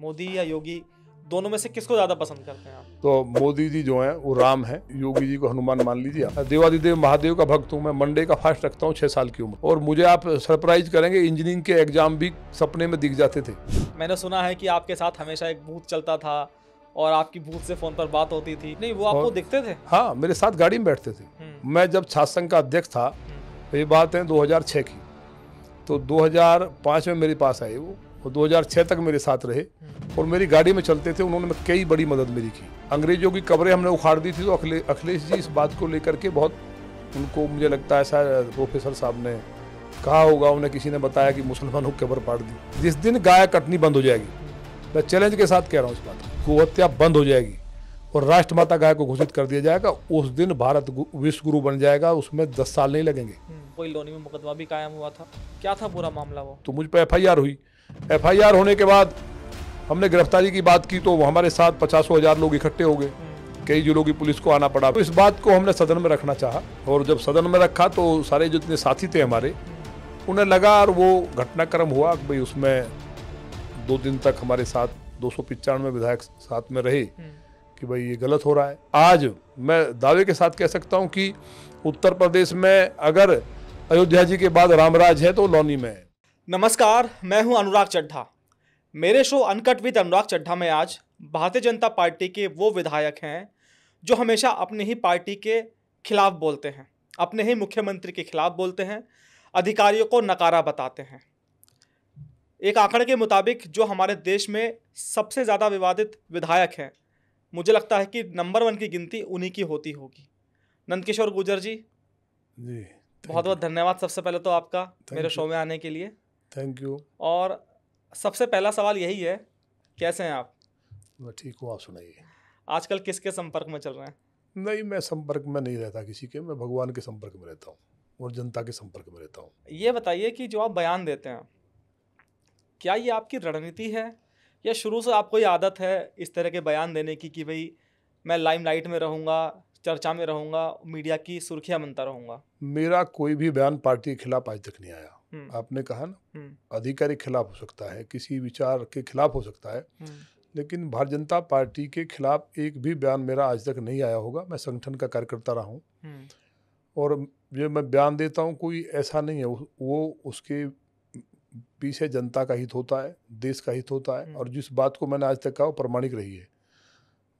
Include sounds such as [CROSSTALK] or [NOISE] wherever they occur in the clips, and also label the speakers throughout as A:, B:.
A: मोदी या योगी दोनों में से किसको ज्यादा पसंद करते हैं आप
B: तो मोदी जी जो हैं वो राम हैं योगी जी को हनुमान मान लीजिए देवादिदेव महादेव का भक्त हूँ मैं मंडे का फास्ट रखता हूँ छह साल की उम्र और मुझे आप सरप्राइज करेंगे इंजीनियरिंग के एग्जाम भी सपने में दिख जाते थे
A: मैंने सुना है की आपके साथ हमेशा एक बूथ चलता था और आपकी भूत से फोन पर बात होती थी नहीं वो आपको दिखते थे
B: हाँ मेरे साथ गाड़ी में बैठते थे हम्म। मैं जब छात्र संघ का अध्यक्ष था हम्म। तो ये बात है 2006 की तो 2005 में मेरे पास आई वो वो 2006 तक मेरे साथ रहे हम्म। और मेरी गाड़ी में चलते थे उन्होंने कई बड़ी मदद मेरी की अंग्रेजों की कब्रें हमने उखाड़ दी थी तो अखिले, अखिलेश जी इस बात को लेकर के बहुत उनको मुझे लगता है ऐसा प्रोफेसर साहब ने कहा होगा उन्हें किसी ने बताया कि मुसलमानों की कब्र पाड़ दी जिस दिन गाय कटनी बंद हो जाएगी मैं चैलेंज के साथ कह रहा हूँ इस बात को हत्या बंद हो जाएगी और राष्ट्रमाता गाय को घोषित कर दिया जाएगा उस दिन भारत विश्व गुरु बन जाएगा उसमें दस साल नहीं लगेंगे हम्म,
A: कोई लोनी में मुकदमा भी कायम हुआ था क्या था पूरा मामला वो
B: तो मुझ पर एफ हुई एफआईआर होने के बाद हमने गिरफ्तारी की बात की तो हमारे साथ पचासों हज़ार लोग इकट्ठे हो गए कई जिलों की पुलिस को आना पड़ा तो इस बात को हमने सदन में रखना चाहा और जब सदन में रखा तो सारे जितने साथी थे हमारे उन्हें लगा और वो घटनाक्रम हुआ भाई उसमें दो दिन तक हमारे साथ दो सौ विधायक साथ में रहे हम्म। कि भाई ये गलत हो रहा है आज मैं दावे के साथ कह सकता हूँ कि उत्तर प्रदेश में अगर अयोध्या जी के बाद रामराज है तो लोनी में है
A: नमस्कार मैं हूं अनुराग चड्ढा मेरे show uncut with Anurag Chadha में आज भारतीय जनता पार्टी के वो विधायक हैं जो हमेशा अपनी ही पार्टी के खिलाफ बोलते हैं अपने ही मुख्यमंत्री के खिलाफ बोलते हैं अधिकारियों को नकारा बताते हैं एक आंकड़े के मुताबिक जो हमारे देश में सबसे ज़्यादा विवादित विधायक हैं मुझे लगता है कि नंबर वन की गिनती उन्हीं की होती होगी नंदकिशोर गुजर जी
B: जी
A: बहुत बहुत धन्यवाद सबसे पहले तो आपका मेरे शो में आने के लिए थैंक यू और सबसे पहला सवाल यही है कैसे हैं आप मैं ठीक हूँ आप सुनाइए आजकल किसके संपर्क में चल रहे हैं
B: नहीं मैं संपर्क में नहीं रहता किसी के मैं भगवान के संपर्क में रहता हूँ और जनता के संपर्क में रहता हूँ
A: ये बताइए कि जो आप बयान देते हैं क्या ये आपकी रणनीति है या शुरू से आपको ये आदत है इस तरह के बयान देने की कि भाई मैं लाइमलाइट में रहूँगा चर्चा में रहूँगा मीडिया की सुर्खियाँ बनता रहूँगा
B: मेरा कोई भी बयान पार्टी के खिलाफ आज तक नहीं आया हम्म। आपने कहा ना हम्म। अधिकारी खिलाफ हो सकता है किसी विचार के खिलाफ हो सकता है हम्म। लेकिन भारतीय जनता पार्टी के खिलाफ एक भी बयान मेरा आज तक नहीं आया होगा मैं संगठन का कार्यकर्ता रहा हूँ और जो मैं बयान देता हूँ कोई ऐसा नहीं है वो उसके पीछे जनता का हित होता है देश का हित होता है और जिस बात को मैंने आज तक कहा वो प्रमाणिक रही है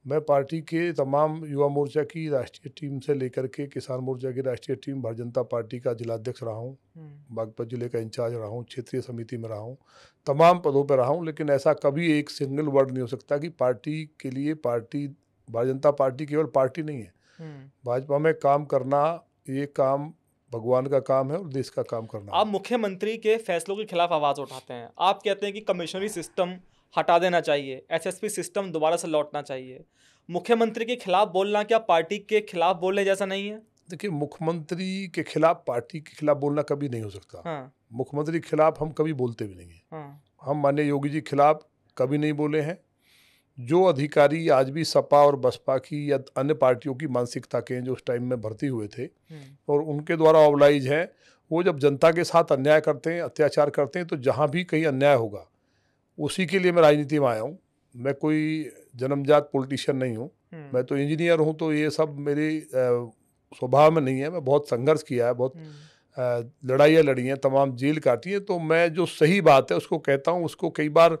B: मैं पार्टी के तमाम युवा मोर्चा की राष्ट्रीय टीम से लेकर के किसान मोर्चा की राष्ट्रीय टीम भारतीय जनता पार्टी का जिलाध्यक्ष रहा हूँ हम्म। बागपत जिले का इंचार्ज रहा हूँ क्षेत्रीय समिति में रहा हूँ तमाम पदों पर रहा हूँ लेकिन ऐसा कभी एक सिंगल वर्ड नहीं हो सकता कि पार्टी के लिए पार्टी भारतीय जनता पार्टी केवल पार्टी नहीं है हम्म। भाजपा में काम करना ये काम भगवान का काम है और देश का काम करना आप
A: मुख्यमंत्री के फैसलों के खिलाफ आवाज़ उठाते हैं आप कहते हैं कि कमिश्नरी सिस्टम हटा देना चाहिए एसएसपी सिस्टम दोबारा से लौटना चाहिए मुख्यमंत्री के खिलाफ बोलना क्या पार्टी के खिलाफ बोलने जैसा नहीं है
B: देखिए मुख्यमंत्री के खिलाफ पार्टी के खिलाफ बोलना कभी नहीं हो सकता हाँ। मुख्यमंत्री के खिलाफ हम कभी बोलते भी नहीं हैं हाँ। हम माननीय योगी जी के खिलाफ कभी नहीं बोले हैं जो अधिकारी आज भी सपा और बसपा की या अन्य पार्टियों की मानसिकता के हैं जो उस टाइम में भर्ती हुए थे
A: हम्म।
B: और उनके द्वारा ऑबलाइज हैं वो जब जनता के साथ अन्याय करते हैं अत्याचार करते हैं तो जहाँ भी कहीं अन्याय होगा उसी के लिए मैं राजनीति में आया हूँ मैं कोई जन्मजात पॉलिटिशियन नहीं हूँ हम्म। मैं तो इंजीनियर हूँ तो ये सब मेरे स्वभाव में नहीं है मैं बहुत संघर्ष किया है बहुत हम्म। लड़ाइयाँ लड़ी हैं तमाम जेल काटी हैं तो मैं जो सही बात है उसको कहता हूँ उसको कई बार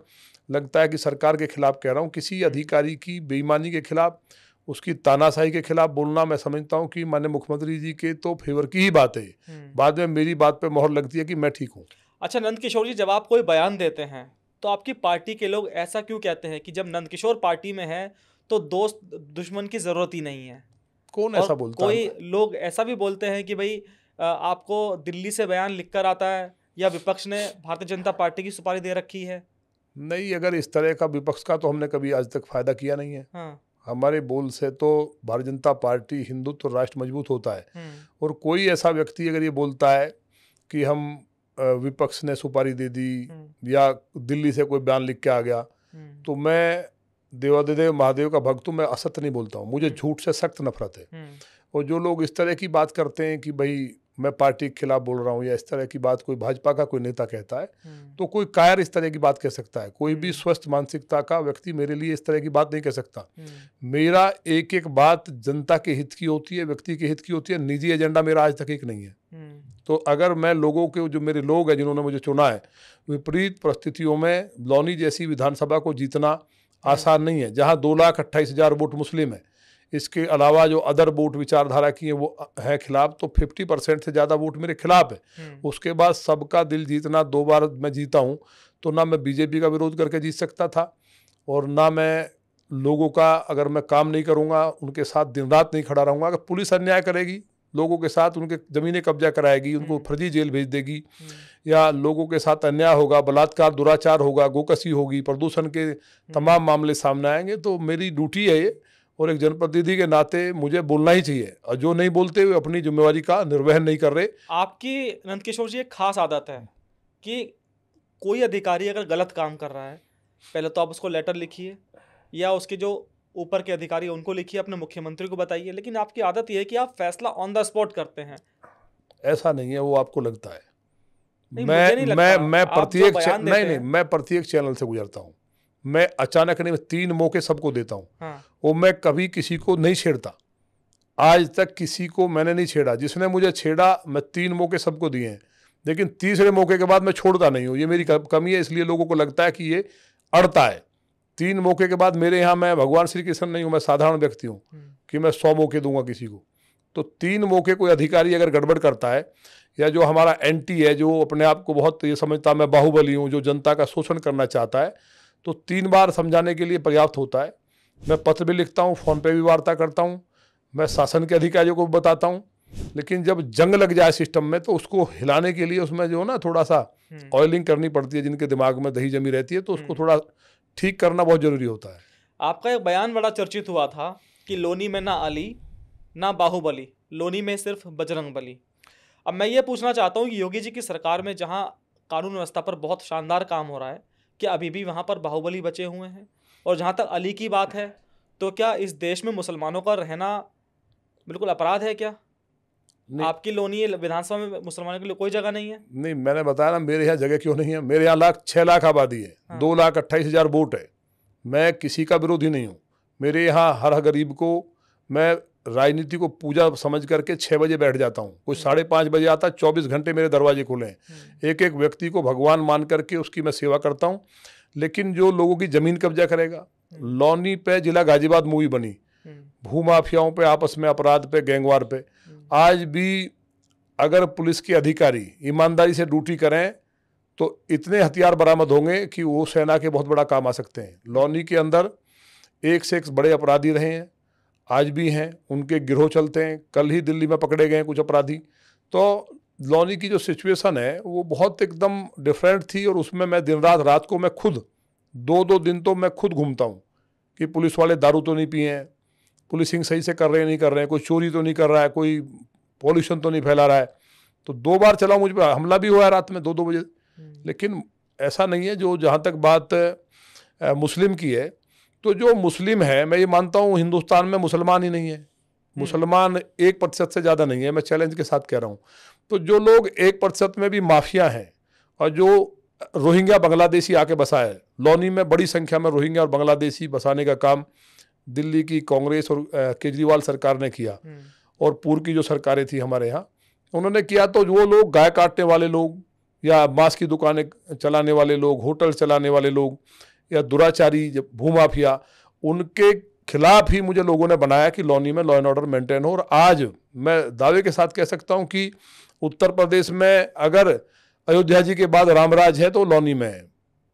B: लगता है कि सरकार के खिलाफ कह रहा हूँ किसी हम्म। अधिकारी की बेईमानी के खिलाफ उसकी तानाशाही के खिलाफ बोलना मैं समझता हूँ कि मान्य मुख्यमंत्री जी के तो फेवर की ही बात है बाद में मेरी बात पर मोहर लगती है कि मैं ठीक हूँ
A: अच्छा नंद किशोर जी जब आप कोई बयान देते हैं तो आपकी पार्टी के लोग ऐसा क्यों कहते हैं कि जब नंदकिशोर पार्टी में है तो दोस्त दुश्मन की ज़रूरत ही नहीं है कौन ऐसा बोलता कोई है लोग ऐसा भी बोलते हैं कि भाई आपको दिल्ली से बयान लिख कर आता है या विपक्ष ने भारतीय जनता पार्टी की सुपारी दे रखी है
B: नहीं अगर इस तरह का विपक्ष का तो हमने कभी आज तक फायदा किया नहीं है हाँ। हमारे बोल से तो भारतीय जनता पार्टी हिंदुत्व तो राष्ट्र मजबूत होता है हम्म। और कोई ऐसा व्यक्ति अगर ये बोलता है कि हम विपक्ष ने सुपारी दे दी हम्म। या दिल्ली से कोई बयान लिख के आ गया हम्म। तो मैं देवादेव महादेव का भक्त हूँ मैं असत्य नहीं बोलता हूँ मुझे हम्म। झूठ से सख्त नफरत है और जो लोग इस तरह की बात करते हैं कि भाई मैं पार्टी के खिलाफ बोल रहा हूँ या इस तरह की बात कोई भाजपा का कोई नेता कहता है तो कोई कायर इस तरह की बात कह सकता है कोई भी स्वस्थ मानसिकता का व्यक्ति मेरे लिए इस तरह की बात नहीं कह सकता मेरा एक एक बात जनता के हित की होती है व्यक्ति के हित की होती है निजी एजेंडा मेरा आज तक एक नहीं है तो अगर मैं लोगों के जो मेरे लोग हैं जिन्होंने मुझे चुना है विपरीत परिस्थितियों में ब्लौनी जैसी विधानसभा को जीतना आसान नहीं है जहाँ दो लाख अट्ठाईस हज़ार वोट मुस्लिम है इसके अलावा जो अदर वोट विचारधारा की है वो है खिलाफ तो फिफ्टी परसेंट से ज़्यादा वोट मेरे खिलाफ है हम्म। उसके बाद सबका दिल जीतना दो बार मैं जीता हूँ तो ना मैं बीजेपी का विरोध करके जीत सकता था और ना मैं लोगों का अगर मैं काम नहीं करूँगा उनके साथ दिन रात नहीं खड़ा रहूँगा अगर पुलिस अन्याय करेगी लोगों के साथ उनके ज़मीनें कब्जा कराएगी उनको हम्म। फर्जी जेल भेज देगी हम्म। या लोगों के साथ अन्याय होगा बलात्कार दुराचार होगा गोकसी होगी प्रदूषण के हम्म। तमाम मामले सामने आएंगे तो मेरी ड्यूटी है ये और एक जनप्रतिनिधि के नाते मुझे बोलना ही चाहिए और जो नहीं बोलते हुए अपनी जिम्मेवारी का निर्वहन नहीं कर रहे
A: आपकी नंद किशोर जी एक खास आदत है कि कोई अधिकारी अगर गलत काम कर रहा है पहले तो आप उसको लेटर लिखिए या उसके जो ऊपर के अधिकारी उनको लिखिए अपने मुख्यमंत्री को बताइए लेकिन आपकी आदत यह है कि आप फैसला ऑन द स्पॉट करते हैं
B: ऐसा नहीं है वो आपको लगता है नहीं, मैं नहीं मैं मैं प्रत्येक नहीं नहीं मैं प्रत्येक चैनल से गुजरता हूँ मैं अचानक नहीं तीन मौके सबको देता हूँ हाँ। वो मैं कभी किसी को नहीं छेड़ता आज तक किसी को मैंने नहीं छेड़ा जिसने मुझे छेड़ा मैं तीन मौके सबको दिए हैं लेकिन तीसरे मौके के बाद मैं छोड़ता नहीं हूँ ये मेरी कमी है इसलिए लोगों को लगता है कि ये अड़ता है तीन मौके के बाद मेरे यहाँ मैं भगवान श्री कृष्ण नहीं हूँ मैं साधारण व्यक्ति हूँ हम्म। कि मैं सौ मौके दूंगा किसी को तो तीन मौके कोई अधिकारी अगर गड़बड़ करता है या जो हमारा एंटी है जो अपने आप को बहुत ये समझता मैं बाहुबली हूँ जो जनता का शोषण करना चाहता है तो तीन बार समझाने के लिए पर्याप्त होता है मैं पत्र भी लिखता हूँ फ़ोन पे भी वार्ता करता हूँ मैं शासन के अधिकारियों को बताता हूँ लेकिन जब जंग लग जाए सिस्टम में तो उसको हिलाने के लिए उसमें जो ना थोड़ा सा ऑयलिंग हम्म। करनी पड़ती है जिनके दिमाग में दही जमी रहती है तो उसको हम्म। थोड़ा ठीक करना बहुत ज़रूरी होता है
A: आपका एक बयान बड़ा चर्चित हुआ था कि लोनी में ना अली ना बाहुबली लोनी में सिर्फ बजरंग बली अब मैं ये पूछना चाहता हूँ कि योगी जी की सरकार में जहाँ कानून व्यवस्था पर बहुत शानदार काम हो रहा है क्या अभी भी वहाँ पर बाहुबली बचे हुए हैं और जहाँ तक अली की बात है तो क्या इस देश में मुसलमानों का रहना बिल्कुल अपराध है क्या आपकी लोनी विधानसभा में मुसलमानों के लिए कोई जगह नहीं है नहीं
B: मैंने बताया ना मेरे यहाँ जगह क्यों नहीं है मेरे यहाँ लाख छः लाख आबादी है हाँ। दो लाख अट्ठाईस हज़ार वोट है मैं किसी का विरोधी नहीं हूँ मेरे यहाँ हर गरीब को मैं राजनीति को पूजा समझ करके छः बजे बैठ जाता हूँ कोई हम्म। साढ़े पाँच बजे आता है चौबीस घंटे मेरे दरवाजे खुले हैं हम्म। एक एक व्यक्ति को भगवान मान करके उसकी मैं सेवा करता हूँ लेकिन जो लोगों की ज़मीन कब्जा करेगा हम्म। लोनी पे जिला गाजीबाद मूवी बनी भू माफियाओं पे आपस में अपराध पे गैंगवार पे आज भी अगर पुलिस के अधिकारी ईमानदारी से ड्यूटी करें तो इतने हथियार बरामद होंगे कि वो सेना के बहुत बड़ा काम आ सकते हैं लॉनी के अंदर एक से एक बड़े अपराधी रहे हैं आज भी हैं उनके गिरोह चलते हैं कल ही दिल्ली में पकड़े गए कुछ अपराधी तो लॉनी की जो सिचुएशन है वो बहुत एकदम डिफरेंट थी और उसमें मैं दिन रात रात को मैं खुद दो दो दिन तो मैं खुद घूमता हूँ कि पुलिस वाले दारू तो नहीं पिए हैं पुलिसिंग सही से कर रहे हैं नहीं कर रहे हैं कोई चोरी तो नहीं कर रहा है कोई पॉल्यूशन तो नहीं फैला रहा है तो दो बार चला मुझ पर हमला भी हुआ है रात में दो दो बजे हम्म। लेकिन ऐसा नहीं है जो जहाँ तक बात मुस्लिम की है तो जो मुस्लिम है मैं ये मानता हूँ हिंदुस्तान में मुसलमान ही नहीं है हम्म। मुसलमान एक प्रतिशत से ज़्यादा नहीं है मैं चैलेंज के साथ कह रहा हूँ तो जो लोग एक प्रतिशत में भी माफिया हैं और जो रोहिंग्या बांग्लादेशी आके बसा है लोनी में बड़ी संख्या में रोहिंग्या और बांग्लादेशी बसाने का काम दिल्ली की कांग्रेस और केजरीवाल सरकार ने किया हम्म। और पूर्व की जो सरकारें थी हमारे यहाँ उन्होंने किया तो वो लोग गाय काटने वाले लोग या मांस की दुकानें चलाने वाले लोग होटल चलाने वाले लोग या दुराचारी भूमाफिया उनके खिलाफ ही मुझे लोगों ने बनाया कि लॉनी में लॉ एंड ऑर्डर मेंटेन हो और आज मैं दावे के साथ कह सकता हूँ कि उत्तर प्रदेश में अगर अयोध्या जी के बाद रामराज है तो लॉनी में है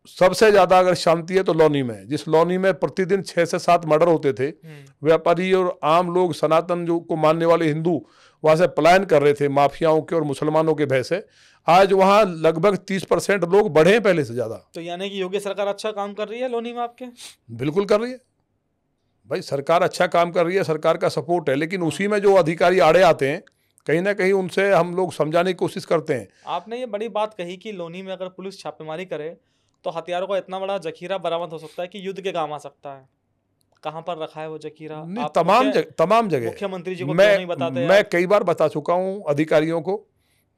B: सबसे ज्यादा अगर शांति है तो लोनी में जिस लोनी में प्रतिदिन छह से सात मर्डर होते थे हम्म। व्यापारी और आम लोग सनातन जो को मानने वाले हिंदू वहां से पलायन कर रहे थे माफियाओं के और मुसलमानों के भय से आज वहाँ लगभग तीस परसेंट लोग बढ़े हैं पहले से ज्यादा
A: तो यानी कि योगी सरकार अच्छा काम कर रही है लोनी में आपके
B: बिल्कुल कर रही है भाई सरकार अच्छा काम कर रही है सरकार का सपोर्ट है लेकिन उसी में जो अधिकारी आड़े आते हैं कहीं ना कहीं उनसे हम लोग समझाने की कोशिश करते हैं
A: आपने ये बड़ी बात कही कि लोनी में अगर पुलिस छापेमारी करे तो हथियारों का इतना बड़ा जखीरा बरामद हो सकता है कि युद्ध के काम आ सकता है कहाँ पर रखा है वो जखीरा नहीं तमाम जग,
B: तमाम जगह मुख्यमंत्री जी को तो मैं नहीं बताते मैं कई बार बता चुका हूँ अधिकारियों को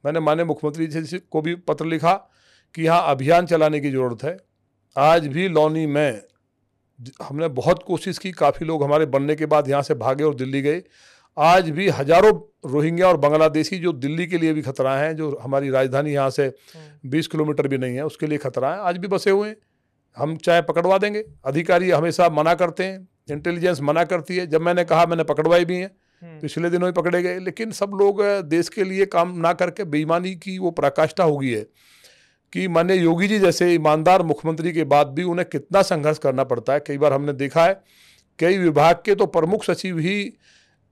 B: मैंने माननीय मुख्यमंत्री जी को भी पत्र लिखा कि यहाँ अभियान चलाने की ज़रूरत है आज भी लोनी में हमने बहुत कोशिश की काफ़ी लोग हमारे बनने के बाद यहाँ से भागे और दिल्ली गए आज भी हजारों रोहिंग्या और बांग्लादेशी जो दिल्ली के लिए भी खतरा है जो हमारी राजधानी यहाँ से 20 हम्म। किलोमीटर भी नहीं है उसके लिए खतरा है आज भी बसे हुए हैं हम चाहे पकड़वा देंगे अधिकारी हमेशा मना करते हैं इंटेलिजेंस मना करती है जब मैंने कहा मैंने पकड़वाई भी हैं हम्म। पिछले दिनों ही पकड़े गए लेकिन सब लोग देश के लिए काम ना करके बेईमानी की वो पराकाष्ठा होगी है कि मान्य योगी जी जैसे ईमानदार मुख्यमंत्री के बाद भी उन्हें कितना संघर्ष करना पड़ता है कई बार हमने देखा है कई विभाग के तो प्रमुख सचिव ही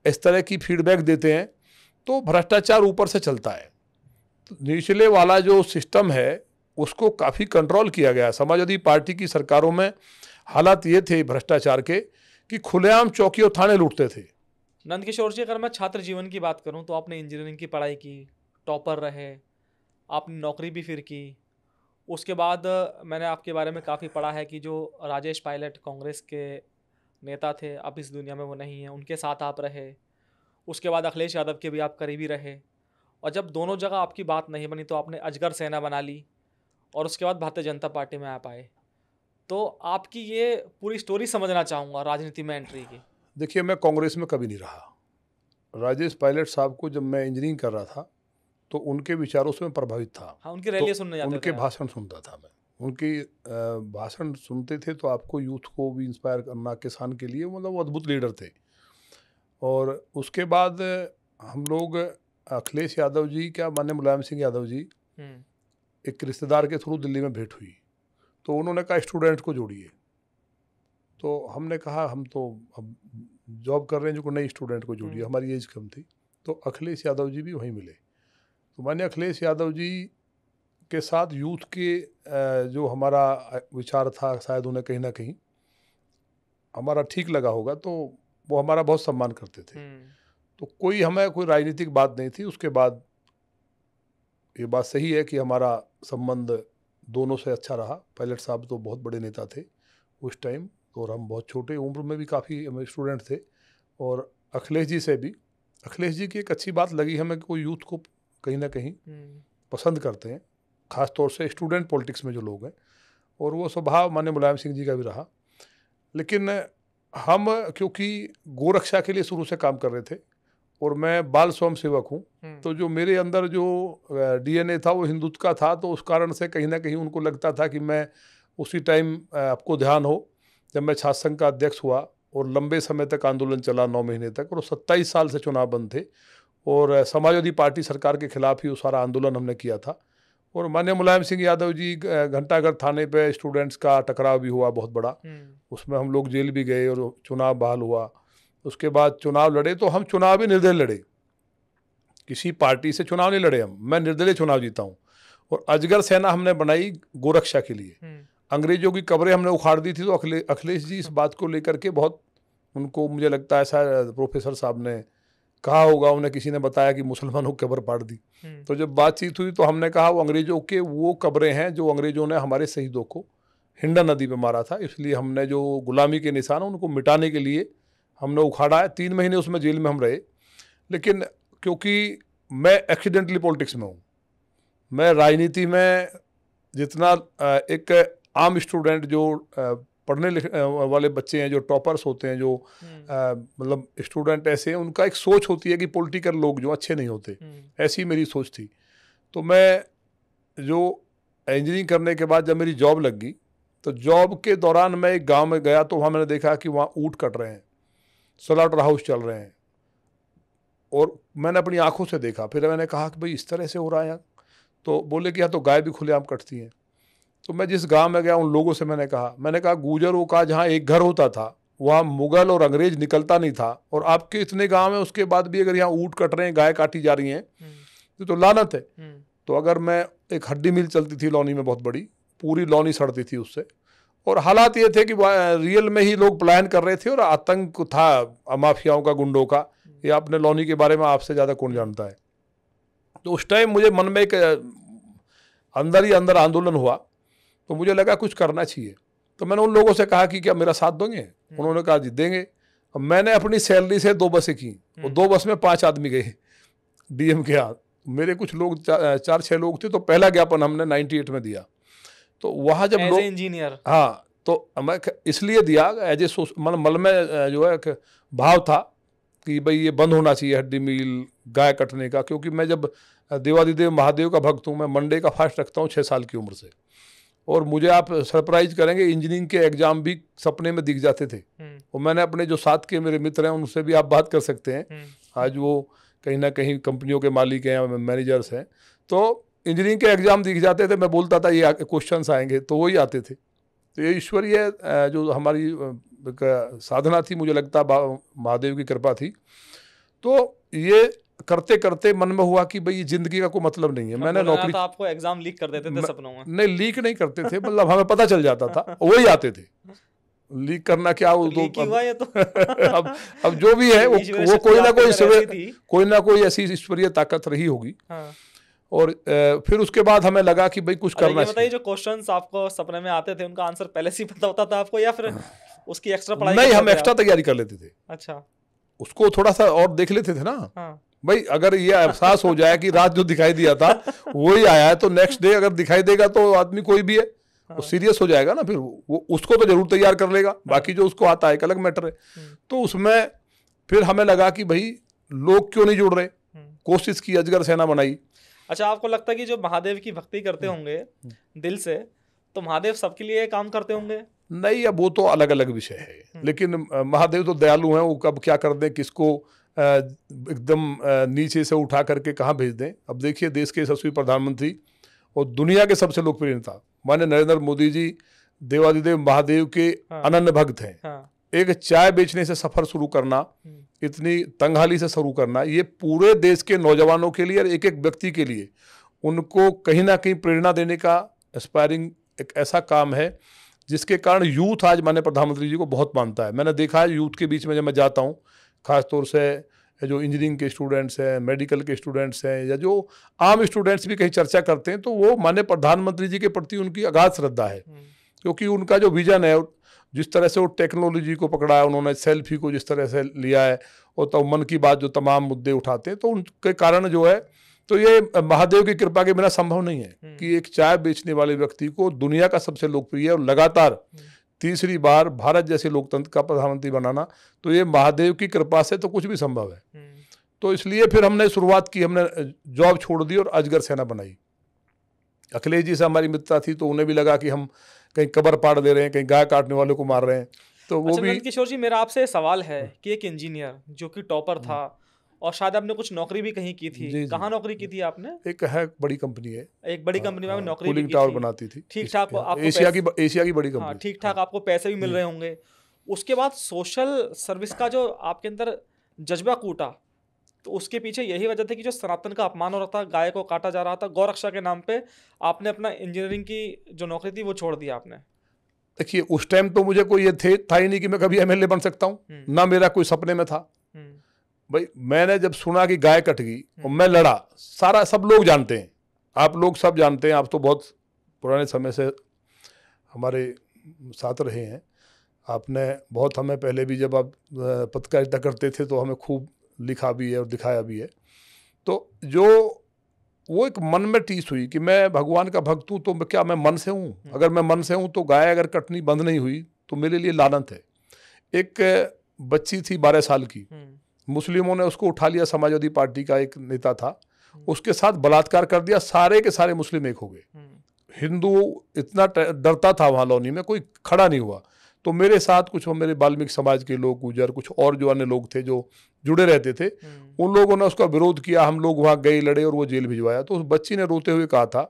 B: इस तरह की फीडबैक देते हैं तो भ्रष्टाचार ऊपर से चलता है तो निचले वाला जो सिस्टम है उसको काफ़ी कंट्रोल किया गया समाजवादी पार्टी की सरकारों में हालात ये थे भ्रष्टाचार के कि खुलेआम चौकी और थाने लूटते थे
A: नंदकिशोर जी अगर मैं छात्र जीवन की बात करूं तो आपने इंजीनियरिंग की पढ़ाई की टॉपर रहे आपने नौकरी भी फिर की उसके बाद मैंने आपके बारे में काफ़ी पढ़ा है कि जो राजेश पायलट कांग्रेस के नेता थे अब इस दुनिया में वो नहीं है उनके साथ आप रहे उसके बाद अखिलेश यादव के भी आप करीबी रहे और जब दोनों जगह आपकी बात नहीं बनी तो आपने अजगर सेना बना ली और उसके बाद भारतीय जनता पार्टी में आप आए तो आपकी ये पूरी स्टोरी समझना चाहूँगा राजनीति में एंट्री की
B: देखिए मैं कांग्रेस में कभी नहीं रहा राजेश पायलट साहब को जब मैं इंजीनियरिंग कर रहा था तो उनके विचारों से मैं प्रभावित था
A: हाँ उनकी रैली तो सुनने उनके भाषण
B: सुनता था मैं उनके भाषण सुनते थे तो आपको यूथ को भी इंस्पायर करना किसान के लिए मतलब वो अद्भुत लीडर थे और उसके बाद हम लोग अखिलेश यादव जी क्या मान्य मुलायम सिंह यादव जी
A: हम्म।
B: एक रिश्तेदार के थ्रू दिल्ली में भेंट हुई तो उन्होंने कहा स्टूडेंट को जोड़िए तो हमने कहा हम तो अब जॉब कर रहे हैं जो नई स्टूडेंट को जोड़िए हम्म। हमारी एज कम थी तो अखिलेश यादव जी भी वहीं मिले तो मान्य अखिलेश यादव जी के साथ यूथ के जो हमारा विचार था शायद उन्हें कहीं ना कहीं हमारा ठीक लगा होगा तो वो हमारा बहुत सम्मान करते थे हम्म। तो कोई हमें कोई राजनीतिक बात नहीं थी उसके बाद ये बात सही है कि हमारा संबंध दोनों से अच्छा रहा पायलट साहब तो बहुत बड़े नेता थे उस टाइम और हम बहुत छोटे उम्र में भी काफ़ी हमें स्टूडेंट थे और अखिलेश जी से भी अखिलेश जी की एक अच्छी बात लगी हमें कि वो यूथ को कहीं ना कहीं हम्म। पसंद करते हैं ख़ास तौर से स्टूडेंट पॉलिटिक्स में जो लोग हैं और वो स्वभाव मान्य मुलायम सिंह जी का भी रहा लेकिन हम क्योंकि गोरक्षा के लिए शुरू से काम कर रहे थे और मैं बाल स्वयं सेवक हूँ हम्म। तो जो मेरे अंदर जो डीएनए था वो हिंदुत्व का था तो उस कारण से कहीं ना कहीं उनको लगता था कि मैं उसी टाइम आपको ध्यान हो जब मैं छात्र संघ का अध्यक्ष हुआ और लंबे समय तक आंदोलन चला नौ महीने तक और सत्ताईस साल से चुनाव बंद थे और समाजवादी पार्टी सरकार के खिलाफ ही वो सारा आंदोलन हमने किया था और मान्य मुलायम सिंह यादव जी घंटाघर थाने पे स्टूडेंट्स का टकराव भी हुआ बहुत बड़ा हम्म। उसमें हम लोग जेल भी गए और चुनाव बहाल हुआ उसके बाद चुनाव लड़े तो हम चुनाव भी निर्दलीय लड़े किसी पार्टी से चुनाव नहीं लड़े हम मैं निर्दलीय चुनाव जीता हूँ और अजगर सेना हमने बनाई गोरक्षा के लिए हम्म। अंग्रेजों की कब्रें हमने उखाड़ दी थी तो अखिलेश जी इस हम्म। बात को लेकर के बहुत उनको मुझे लगता है ऐसा प्रोफेसर साहब ने कहा होगा उन्हें किसी ने बताया कि मुसलमानों की कब्र पाड़ दी हम्म। तो जब बातचीत हुई तो हमने कहा वो अंग्रेज़ों के वो कब्रें हैं जो अंग्रेज़ों ने हमारे शहीदों को हिंडा नदी पे मारा था इसलिए हमने जो गुलामी के निशान उनको मिटाने के लिए हमने उखाड़ा है तीन महीने उसमें जेल में हम रहे लेकिन क्योंकि मैं एक्सीडेंटली पॉलिटिक्स में हूँ मैं राजनीति में जितना एक आम स्टूडेंट जो पढ़ने लिख वाले बच्चे हैं जो टॉपर्स होते हैं जो हम्म। मतलब स्टूडेंट ऐसे हैं उनका एक सोच होती है कि पॉलिटिकल लोग जो अच्छे नहीं होते हम्म। ऐसी मेरी सोच थी तो मैं जो इंजीनियरिंग करने के बाद जब मेरी जॉब लग गई तो जॉब के दौरान मैं एक गांव में गया तो वहाँ मैंने देखा कि वहाँ ऊँट कट रहे हैं सलाटर हाउस चल रहे हैं और मैंने अपनी आंखों से देखा फिर मैंने कहा कि भाई इस तरह से हो रहा है यहाँ तो बोले कि यहाँ तो गाय भी खुलेआम कटती हैं तो मैं जिस गांव में गया उन लोगों से मैंने कहा मैंने कहा गुजरों का जहाँ एक घर होता था वहाँ मुगल और अंग्रेज निकलता नहीं था और आपके इतने गांव में उसके बाद भी अगर यहाँ ऊँट कट रहे हैं गाय काटी जा रही हैं तो, तो लानत है हम्म। तो अगर मैं एक हड्डी मिल चलती थी लोनी में बहुत बड़ी पूरी लोनी सड़ती थी उससे और हालात ये थे कि रियल में ही लोग प्लान कर रहे थे और आतंक था माफियाओं का गुंडों का हम्म। ये आपने लोनी के बारे में आपसे ज़्यादा कौन जानता है तो उस टाइम मुझे मन में एक अंदर ही अंदर आंदोलन हुआ तो मुझे लगा कुछ करना चाहिए तो मैंने उन लोगों से कहा कि क्या मेरा साथ दोगे हम्म। उन्होंने कहा जी देंगे और मैंने अपनी सैलरी से दो बसें की और हम्म। दो बस में पाँच आदमी गए डीएम के यहाँ मेरे कुछ लोग चा, चार छः लोग थे तो पहला ज्ञापन हमने 98 में दिया तो वहाँ जब लोग इंजीनियर हाँ तो मैं इसलिए दिया एज ए मन मल में जो है भाव था कि भाई ये बंद होना चाहिए हड्डी मील गाय कटने का क्योंकि मैं जब देवादिदेव महादेव का भक्त हूँ मैं मंडे का फास्ट रखता हूँ छः साल की उम्र से और मुझे आप सरप्राइज करेंगे इंजीनियरिंग के एग्जाम भी सपने में दिख जाते थे हम्म। और मैंने अपने जो साथ के मेरे मित्र हैं उनसे भी आप बात कर सकते हैं हम्म। आज वो कहीं ना कहीं कंपनियों के मालिक हैं मैनेजर्स हैं तो इंजीनियरिंग के एग्जाम दिख जाते थे मैं बोलता था ये क्वेश्चंस आएंगे तो वही आते थे तो ये ईश्वरीय जो हमारी साधना थी मुझे लगता महादेव की कृपा थी तो ये करते करते मन में हुआ कि भाई ये जिंदगी का कोई मतलब नहीं है मैंने नौकरी
A: आपको एग्जाम लीक कर देते थे सपनों में
B: नहीं लीक नहीं करते थे मतलब हमें पता चल जाता था [LAUGHS] वही आते थे लीक करना क्या वो तो, अब, तो [LAUGHS] अब अब जो भी है [LAUGHS] वो वो कोई ना कोई कोई ना कोई ऐसी ईश्वरीय ताकत रही होगी हाँ। और फिर उसके बाद हमें लगा कि भाई कुछ करना
A: है जो क्वेश्चंस आपको सपने में आते थे उनका आंसर पहले से पता होता था आपको या फिर हाँ। उसकी एक्स्ट्रा पढ़ाई नहीं हम एक्स्ट्रा तैयारी कर लेते थे अच्छा
B: उसको थोड़ा सा और देख लेते थे ना हाँ। भाई अगर ये एहसास हो जाए कि रात जो दिखाई दिया था वो ही आया है तो नेक्स्ट डे अगर दिखाई देगा तो आदमी कोई भी है वो तो हाँ। सीरियस हो जाएगा ना फिर वो उसको तो जरूर तैयार कर लेगा हाँ। बाकी जो उसको आता है एक अलग मैटर है हम्म। तो उसमें फिर हमें लगा कि भाई लोग क्यों नहीं जुड़ रहे हम्म। कोशिश की अजगर सेना बनाई
A: अच्छा आपको लगता है कि जो महादेव की भक्ति करते हम्म। होंगे दिल से तो महादेव सबके लिए काम करते होंगे
B: नहीं अब वो तो अलग अलग विषय है लेकिन महादेव तो दयालु हैं वो कब क्या कर दें किसको एकदम नीचे से उठा करके कहाँ भेज दें अब देखिए देश के यशस्वी प्रधानमंत्री और दुनिया के सबसे लोकप्रिय नेता माने नरेंद्र मोदी जी देवादिदेव महादेव के हाँ, अनन्य भक्त हैं हाँ, एक चाय बेचने से सफर शुरू करना हम्म। इतनी तंगहाली से शुरू करना ये पूरे देश के नौजवानों के लिए और एक एक व्यक्ति के लिए उनको कहीं ना कहीं प्रेरणा देने का इंस्पायरिंग एक ऐसा काम है जिसके कारण यूथ आज मान्य प्रधानमंत्री जी को बहुत मानता है मैंने देखा है यूथ के बीच में जब मैं जाता हूँ ख़ास तौर से जो इंजीनियरिंग के स्टूडेंट्स हैं मेडिकल के स्टूडेंट्स हैं या जो आम स्टूडेंट्स भी कहीं चर्चा करते हैं तो वो माननीय प्रधानमंत्री जी के प्रति उनकी अगाध श्रद्धा है हम्म। क्योंकि उनका जो विज़न है जिस तरह से वो टेक्नोलॉजी को पकड़ा है उन्होंने सेल्फी को जिस तरह से लिया है और तो मन की बात जो तमाम मुद्दे उठाते हैं तो उनके कारण जो है तो ये महादेव की कृपा के बिना संभव नहीं है हम्म। कि एक चाय बेचने वाले व्यक्ति को दुनिया का सबसे लोकप्रिय और लगातार हम्म। तीसरी बार भारत जैसे लोकतंत्र का प्रधानमंत्री बनाना तो ये महादेव की कृपा से तो कुछ भी संभव है हम्म। तो इसलिए फिर हमने शुरुआत की हमने जॉब छोड़ दी और अजगर सेना बनाई अखिलेश जी से हमारी मित्रता थी तो उन्हें भी लगा कि हम कहीं कबर पार दे रहे हैं कहीं गाय काटने वालों को मार रहे हैं तो वो अच्छा, भी
A: किशोर जी मेरा आपसे सवाल है हम्म। कि एक इंजीनियर जो कि टॉपर हम्म। था और शायद आपने कुछ नौकरी भी कहीं की थी कहाँ नौकरी की थी आपने एक
B: है बड़ी कंपनी
A: है एक बड़ी हाँ, कंपनी में हाँ, नौकरी टावर बनाती थी ठीक ठाक एशिया की एशिया की बड़ी हाँ, कंपनी ठीक ठाक आपको पैसे भी मिल रहे होंगे उसके बाद सोशल सर्विस का जो आपके अंदर जज्बा कूटा तो उसके पीछे यही वजह थी कि जो सनातन का अपमान हो रहा था गाय को काटा जा रहा था गौरक्षा के नाम पे आपने अपना इंजीनियरिंग की जो नौकरी थी वो छोड़ दिया आपने
B: देखिए उस टाइम तो मुझे कोई ये थे था ही नहीं कि मैं कभी एमएलए बन सकता हूँ हम्म। ना मेरा कोई सपने में था हम्म। भाई मैंने जब सुना कि गाय कट गई और मैं लड़ा सारा सब लोग जानते हैं आप लोग सब जानते हैं आप तो बहुत पुराने समय से हमारे साथ रहे हैं आपने बहुत हमें पहले भी जब आप पत्रकारिता करते थे तो हमें खूब लिखा भी है और दिखाया भी है तो जो वो एक मन में टीस हुई कि मैं भगवान का भक्त हूँ तो क्या मैं मन से हूँ हम्म। अगर मैं मन से हूँ तो गाय अगर कटनी बंद नहीं हुई तो मेरे लिए लानत है एक बच्ची थी बारह साल की हम्म। मुस्लिमों ने उसको उठा लिया समाजवादी पार्टी का एक नेता था उसके साथ बलात्कार कर दिया सारे के सारे मुस्लिम एक हो गए हम्म। हिंदू इतना डरता था वहाँ लोनी में कोई खड़ा नहीं हुआ तो मेरे साथ कुछ मेरे वाल्मीकि समाज के लोग गुजर कुछ और जो अन्य लोग थे जो जुड़े रहते थे हम्म। उन लोगों ने उसका विरोध किया हम लोग वहाँ गए लड़े और वो जेल भिजवाया तो उस बच्ची ने रोते हुए कहा था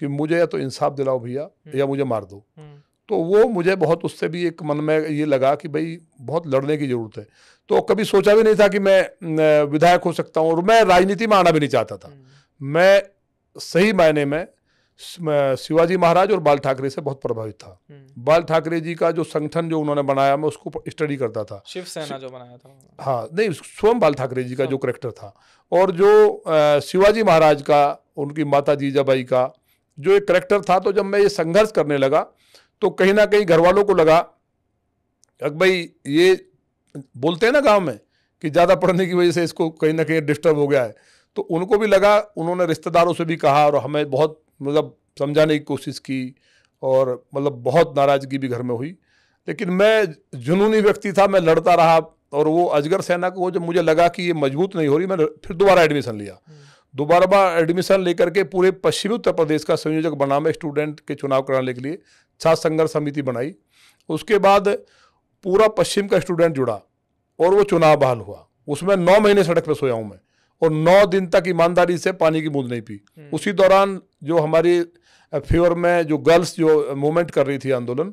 B: कि मुझे या तो इंसाफ दिलाओ भैया हम्म। या मुझे मार दो तो वो मुझे बहुत उससे भी एक मन में ये लगा कि भाई बहुत लड़ने की ज़रूरत है तो कभी सोचा भी नहीं था कि मैं विधायक हो सकता हूँ और मैं राजनीति में आना भी नहीं चाहता था हम्म। मैं सही मायने में शिवाजी महाराज और बाल ठाकरे से बहुत प्रभावित था हम्म। बाल ठाकरे जी का जो संगठन जो उन्होंने बनाया मैं उसको स्टडी करता था शिवसेना जो बनाया था हाँ नहीं स्वयं बाल ठाकरे जी का जो करेक्टर था और जो शिवाजी महाराज का उनकी माता जीजाबाई का जो एक करेक्टर था तो जब मैं ये संघर्ष करने लगा तो कहीं ना कहीं घर वालों को लगा अक भाई ये बोलते हैं ना गांव में कि ज़्यादा पढ़ने की वजह से इसको कहीं ना कहीं डिस्टर्ब हो गया है तो उनको भी लगा उन्होंने रिश्तेदारों से भी कहा और हमें बहुत मतलब समझाने की कोशिश की और मतलब बहुत नाराज़गी भी घर में हुई लेकिन मैं जुनूनी व्यक्ति था मैं लड़ता रहा और वो अजगर सेना को जब मुझे लगा कि ये मजबूत नहीं हो रही मैंने फिर दोबारा एडमिशन लिया हम्म। दोबारा बार एडमिशन लेकर के पूरे पश्चिमी उत्तर प्रदेश का संयोजक बना में स्टूडेंट के चुनाव कराने के लिए छात्र संघर्ष समिति बनाई उसके बाद पूरा पश्चिम का स्टूडेंट जुड़ा और वो चुनाव बहाल हुआ उसमें नौ महीने सड़क पर सोया हूँ मैं और नौ दिन तक ईमानदारी से पानी की बूंद नहीं पी हम्म। उसी दौरान जो हमारी फेवर में जो गर्ल्स जो मूवमेंट कर रही थी आंदोलन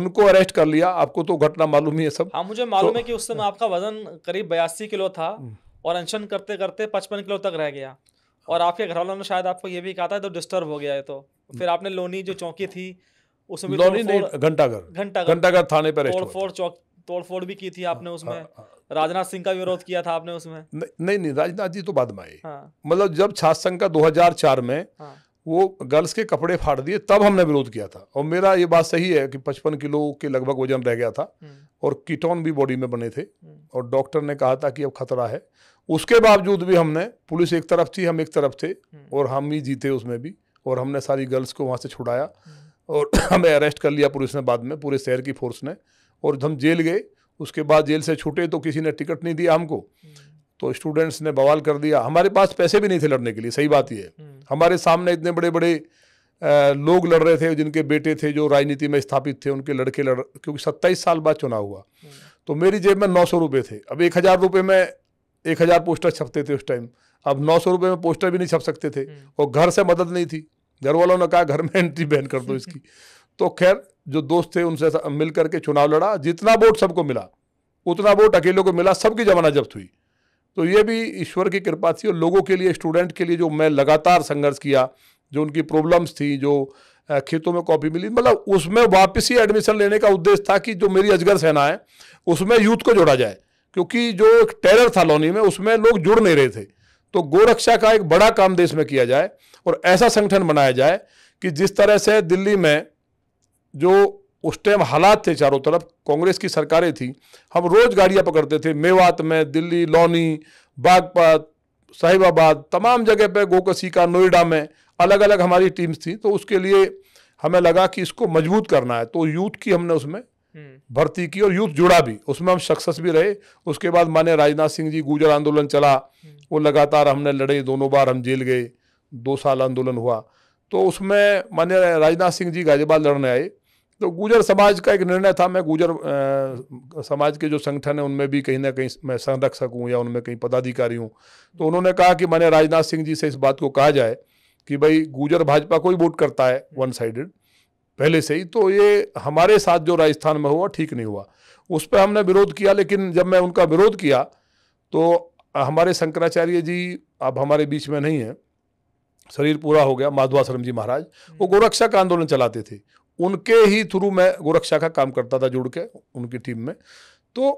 B: उनको अरेस्ट कर लिया आपको तो घटना मालूम ही है सब हाँ मुझे मालूम तो,
A: है कि उस समय आपका वजन करीब बयासी किलो था हम्म। और अनशन करते करते पचपन किलो तक रह गया और आपके घर वालों ने शायद आपको ये भी कहा था तो डिस्टर्ब हो गया है तो हम्म। फिर आपने लोनी जो चौकी थी उस समय लॉरी नहीं
B: घंटाघर घंटाघर घंटाघर थाने पर तोड़फोड़
A: चौक तोड़फोड़ भी की थी आपने हाँ, उसमें हाँ, हाँ। राजनाथ सिंह का विरोध किया था आपने उसमें
B: नहीं नहीं राजनाथ जी तो बाद में आए मतलब जब छात्र संघ का 2004 में वो गर्ल्स के कपड़े फाड़ दिए तब हमने विरोध किया था और मेरा ये बात सही है कि 55 किलो के लगभग वजन रह गया था हम्म। और कीटोन भी बॉडी में बने थे हम्म। और डॉक्टर ने कहा था कि अब खतरा है उसके बावजूद भी हमने पुलिस एक तरफ थी हम एक तरफ थे हम्म। और हम ही जीते उसमें भी और हमने सारी गर्ल्स को वहाँ से छुड़ाया और [LAUGHS] हमें अरेस्ट कर लिया पुलिस ने बाद में पूरे शहर की फोर्स ने और हम जेल गए उसके बाद जेल से छूटे तो किसी ने टिकट नहीं दिया हमको हम्म। तो स्टूडेंट्स ने बवाल कर दिया हमारे पास पैसे भी नहीं थे लड़ने के लिए सही बात यह है हम्म। हमारे सामने इतने बड़े बड़े लोग लड़ रहे थे जिनके बेटे थे जो राजनीति में स्थापित थे उनके लड़के लड़ क्योंकि सत्ताईस साल बाद चुनाव हुआ हम्म। तो मेरी जेब में नौ सौ रुपये थे अब एक हज़ार रुपये में एक हज़ार पोस्टर छपते थे उस टाइम अब नौ सौ रुपये में पोस्टर भी नहीं छप सकते थे और घर से मदद नहीं थी घर वालों ने कहा घर में एंट्री बैन कर दो इसकी [LAUGHS] तो खैर जो दोस्त थे उनसे मिल करके चुनाव लड़ा जितना वोट सबको मिला उतना वोट अकेले को मिला सबकी जमाना जब्त हुई तो ये भी ईश्वर की कृपा थी और लोगों के लिए स्टूडेंट के लिए जो मैं लगातार संघर्ष किया जो उनकी प्रॉब्लम्स थी जो खेतों में कॉपी मिली मतलब उसमें वापसी एडमिशन लेने का उद्देश्य था कि जो मेरी अजगर सेना है उसमें यूथ को जोड़ा जाए क्योंकि जो एक टेरर था लोनी में उसमें लोग जुड़ नहीं रहे थे तो गोरक्षा का एक बड़ा काम देश में किया जाए और ऐसा संगठन बनाया जाए कि जिस तरह से दिल्ली में जो उस टाइम हालात थे चारों तरफ कांग्रेस की सरकारें थी हम रोज़ गाड़ियाँ पकड़ते थे मेवात में दिल्ली लोनी बागपत साहिबाबाद तमाम जगह पे गोकसी का नोएडा में अलग अलग हमारी टीम्स थी तो उसके लिए हमें लगा कि इसको मजबूत करना है तो यूथ की हमने उसमें भर्ती की और यूथ जुड़ा भी उसमें हम सक्सेस भी रहे उसके बाद माने राजनाथ सिंह जी गुजर आंदोलन चला वो लगातार हमने लड़े दोनों बार हम जेल गए दो साल आंदोलन हुआ तो उसमें माने राजनाथ सिंह जी गाजियाबाद लड़ने आए तो गुजर समाज का एक निर्णय था मैं गुजर आ, समाज के जो संगठन है उनमें भी कहीं ना कहीं मैं संरक्षक हूँ या उनमें कहीं पदाधिकारी हूँ तो उन्होंने कहा कि मैंने राजनाथ सिंह जी से इस बात को कहा जाए कि भाई गुजर भाजपा को ही वोट करता है वन साइडेड पहले से ही तो ये हमारे साथ जो राजस्थान में हुआ ठीक नहीं हुआ उस पर हमने विरोध किया लेकिन जब मैं उनका विरोध किया तो हमारे शंकराचार्य जी अब हमारे बीच में नहीं है शरीर पूरा हो गया माधवाश्रम जी महाराज हम्म। वो गोरक्षा का आंदोलन चलाते थे उनके ही थ्रू मैं गोरक्षा का काम करता था जुड़ के उनकी टीम में तो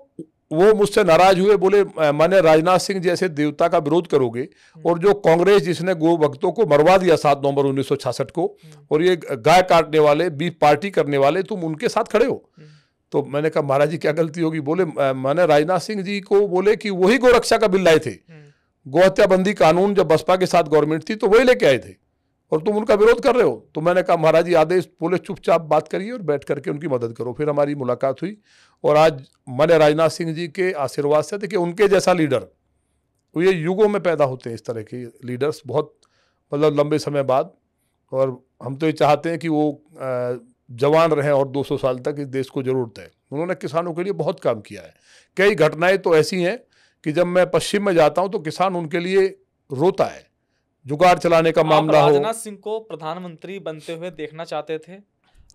B: वो मुझसे नाराज हुए बोले मैंने राजनाथ सिंह जैसे देवता का विरोध करोगे हम्म। और जो कांग्रेस जिसने गो भक्तों को मरवा दिया सात नवंबर उन्नीस को हम्म। और ये गाय काटने वाले बीफ पार्टी करने वाले तुम उनके साथ खड़े हो हम्म। तो मैंने कहा महाराज जी क्या गलती होगी बोले मैंने राजनाथ सिंह जी को बोले कि वही गोरक्षा का बिल लाए थे गोहत्याबंदी कानून जब बसपा के साथ गवर्नमेंट थी तो वही लेके आए थे और तुम उनका विरोध कर रहे हो तो मैंने कहा महाराज जी आदेश पुलिस चुपचाप बात करिए और बैठ करके उनकी मदद करो फिर हमारी मुलाकात हुई और आज मैंने राजनाथ सिंह जी के आशीर्वाद से देखिए उनके जैसा लीडर तो ये युगों में पैदा होते हैं इस तरह के लीडर्स बहुत मतलब लंबे समय बाद और हम तो ये चाहते हैं कि वो जवान रहें और 200 साल तक इस देश को ज़रूरत है उन्होंने किसानों के लिए बहुत काम किया है कई घटनाएं तो ऐसी हैं कि जब मैं पश्चिम में जाता हूँ तो किसान उनके लिए रोता है जुगाड़ चलाने का मामला हो राजनाथ
A: सिंह को प्रधानमंत्री बनते हुए देखना चाहते थे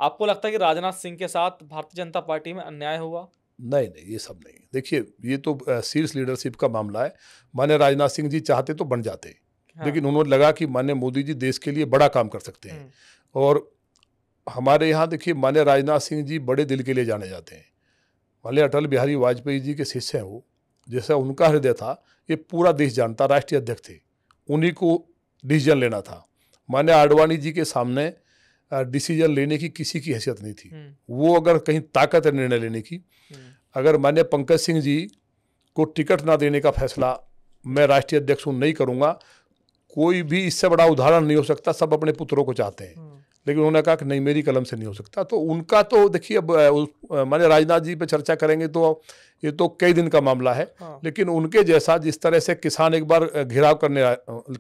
A: आपको लगता है कि राजनाथ सिंह के साथ भारतीय जनता पार्टी में अन्याय हुआ
B: नहीं नहीं ये सब नहीं देखिए ये तो शीर्ष लीडरशिप का मामला है माने राजनाथ सिंह जी चाहते तो बन जाते हाँ। लेकिन उन्होंने लगा कि माने मोदी जी देश के लिए बड़ा काम कर सकते हैं हम्म। और हमारे यहाँ देखिए माने राजनाथ सिंह जी बड़े दिल के लिए जाने जाते हैं माने अटल बिहारी वाजपेयी जी के शिष्य हैं वो जैसा उनका हृदय था ये पूरा देश जानता राष्ट्रीय अध्यक्ष थे उन्हीं को डिसीजन लेना था माने आडवाणी जी के सामने डिसीजन लेने की किसी की हैसियत नहीं थी हम्म। वो अगर कहीं ताकत है निर्णय लेने की हम्म। अगर मान्य पंकज सिंह जी को टिकट ना देने का फैसला मैं राष्ट्रीय अध्यक्ष हूँ नहीं करूँगा कोई भी इससे बड़ा उदाहरण नहीं हो सकता सब अपने पुत्रों को चाहते हैं हम्म। लेकिन उन्होंने कहा कि नहीं मेरी कलम से नहीं हो सकता तो उनका तो देखिए अब माने राजनाथ जी पे चर्चा करेंगे तो ये तो कई दिन का मामला है हाँ। लेकिन उनके जैसा जिस तरह से किसान एक बार घिराव करने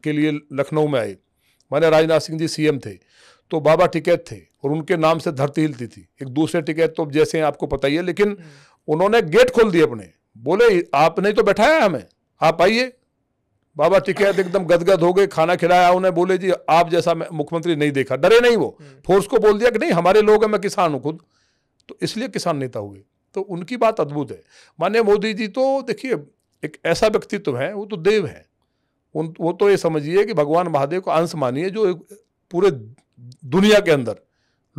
B: के लिए लखनऊ में आए माने राजनाथ सिंह जी सीएम थे तो बाबा टिकैत थे और उनके नाम से धरती हिलती थी एक दूसरे टिकैत तो जैसे आपको पता ही है लेकिन हम्म। उन्होंने गेट खोल दिए अपने बोले आपने तो बैठाया हमें आप आइए बाबा टिके एकदम गदगद हो गए खाना खिलाया उन्हें बोले जी आप जैसा मुख्यमंत्री नहीं देखा डरे नहीं वो हम्म। फोर्स को बोल दिया कि नहीं हमारे लोग हैं मैं किसान हूँ खुद तो इसलिए किसान नेता हुए तो उनकी बात अद्भुत है माननीय मोदी जी तो देखिए एक ऐसा व्यक्तित्व है वो तो देव है उन वो तो ये समझिए कि भगवान महादेव को अंश मानिए जो पूरे दुनिया के अंदर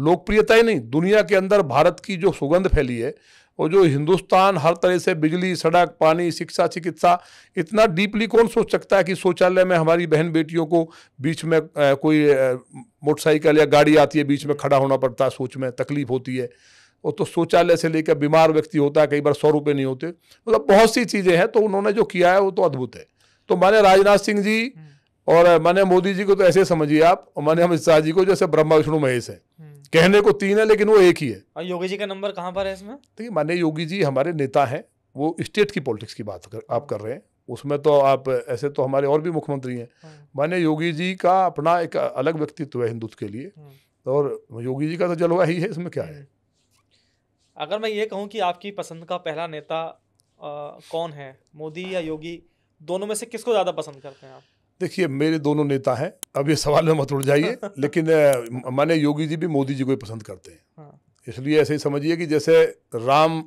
B: लोकप्रियता ही नहीं दुनिया के अंदर भारत की जो सुगंध फैली है और जो हिंदुस्तान हर तरह से बिजली सड़क पानी शिक्षा चिकित्सा इतना डीपली कौन सोच सकता है कि शौचालय में हमारी बहन बेटियों को बीच में कोई मोटरसाइकिल या गाड़ी आती है बीच में खड़ा होना पड़ता है सोच में तकलीफ होती है वो तो शौचालय से लेकर बीमार व्यक्ति होता है कई बार सौ रुपये नहीं होते मतलब बहुत सी चीज़ें हैं तो उन्होंने जो किया है वो तो अद्भुत है तो माने राजनाथ सिंह जी हम्म। और माने मोदी जी को तो ऐसे समझिए आप और मैंने अमित शाह जी को जैसे ब्रह्मा विष्णु महेश है हम्म। कहने को तीन है लेकिन वो एक ही है
A: और योगी जी का नंबर कहाँ पर है इसमें देखिए मान्य योगी जी
B: हमारे नेता हैं वो स्टेट की पॉलिटिक्स की बात कर, आप कर रहे हैं उसमें तो आप ऐसे तो हमारे और भी मुख्यमंत्री हैं हाँ। माने योगी जी का अपना एक अलग व्यक्तित्व है हिंदुत्व के लिए हाँ। और योगी जी का तो जलवा ही है इसमें क्या है हम्म।
A: अगर मैं ये कहूँ कि आपकी पसंद का पहला नेता आ, कौन है मोदी या योगी दोनों में से किसको ज़्यादा पसंद करते हैं आप
B: देखिए मेरे दोनों नेता हैं अब ये सवाल में मत उड़ जाइए [LAUGHS] लेकिन माने योगी जी भी मोदी जी को ही पसंद करते हैं हाँ। इसलिए ऐसे ही समझिए कि जैसे राम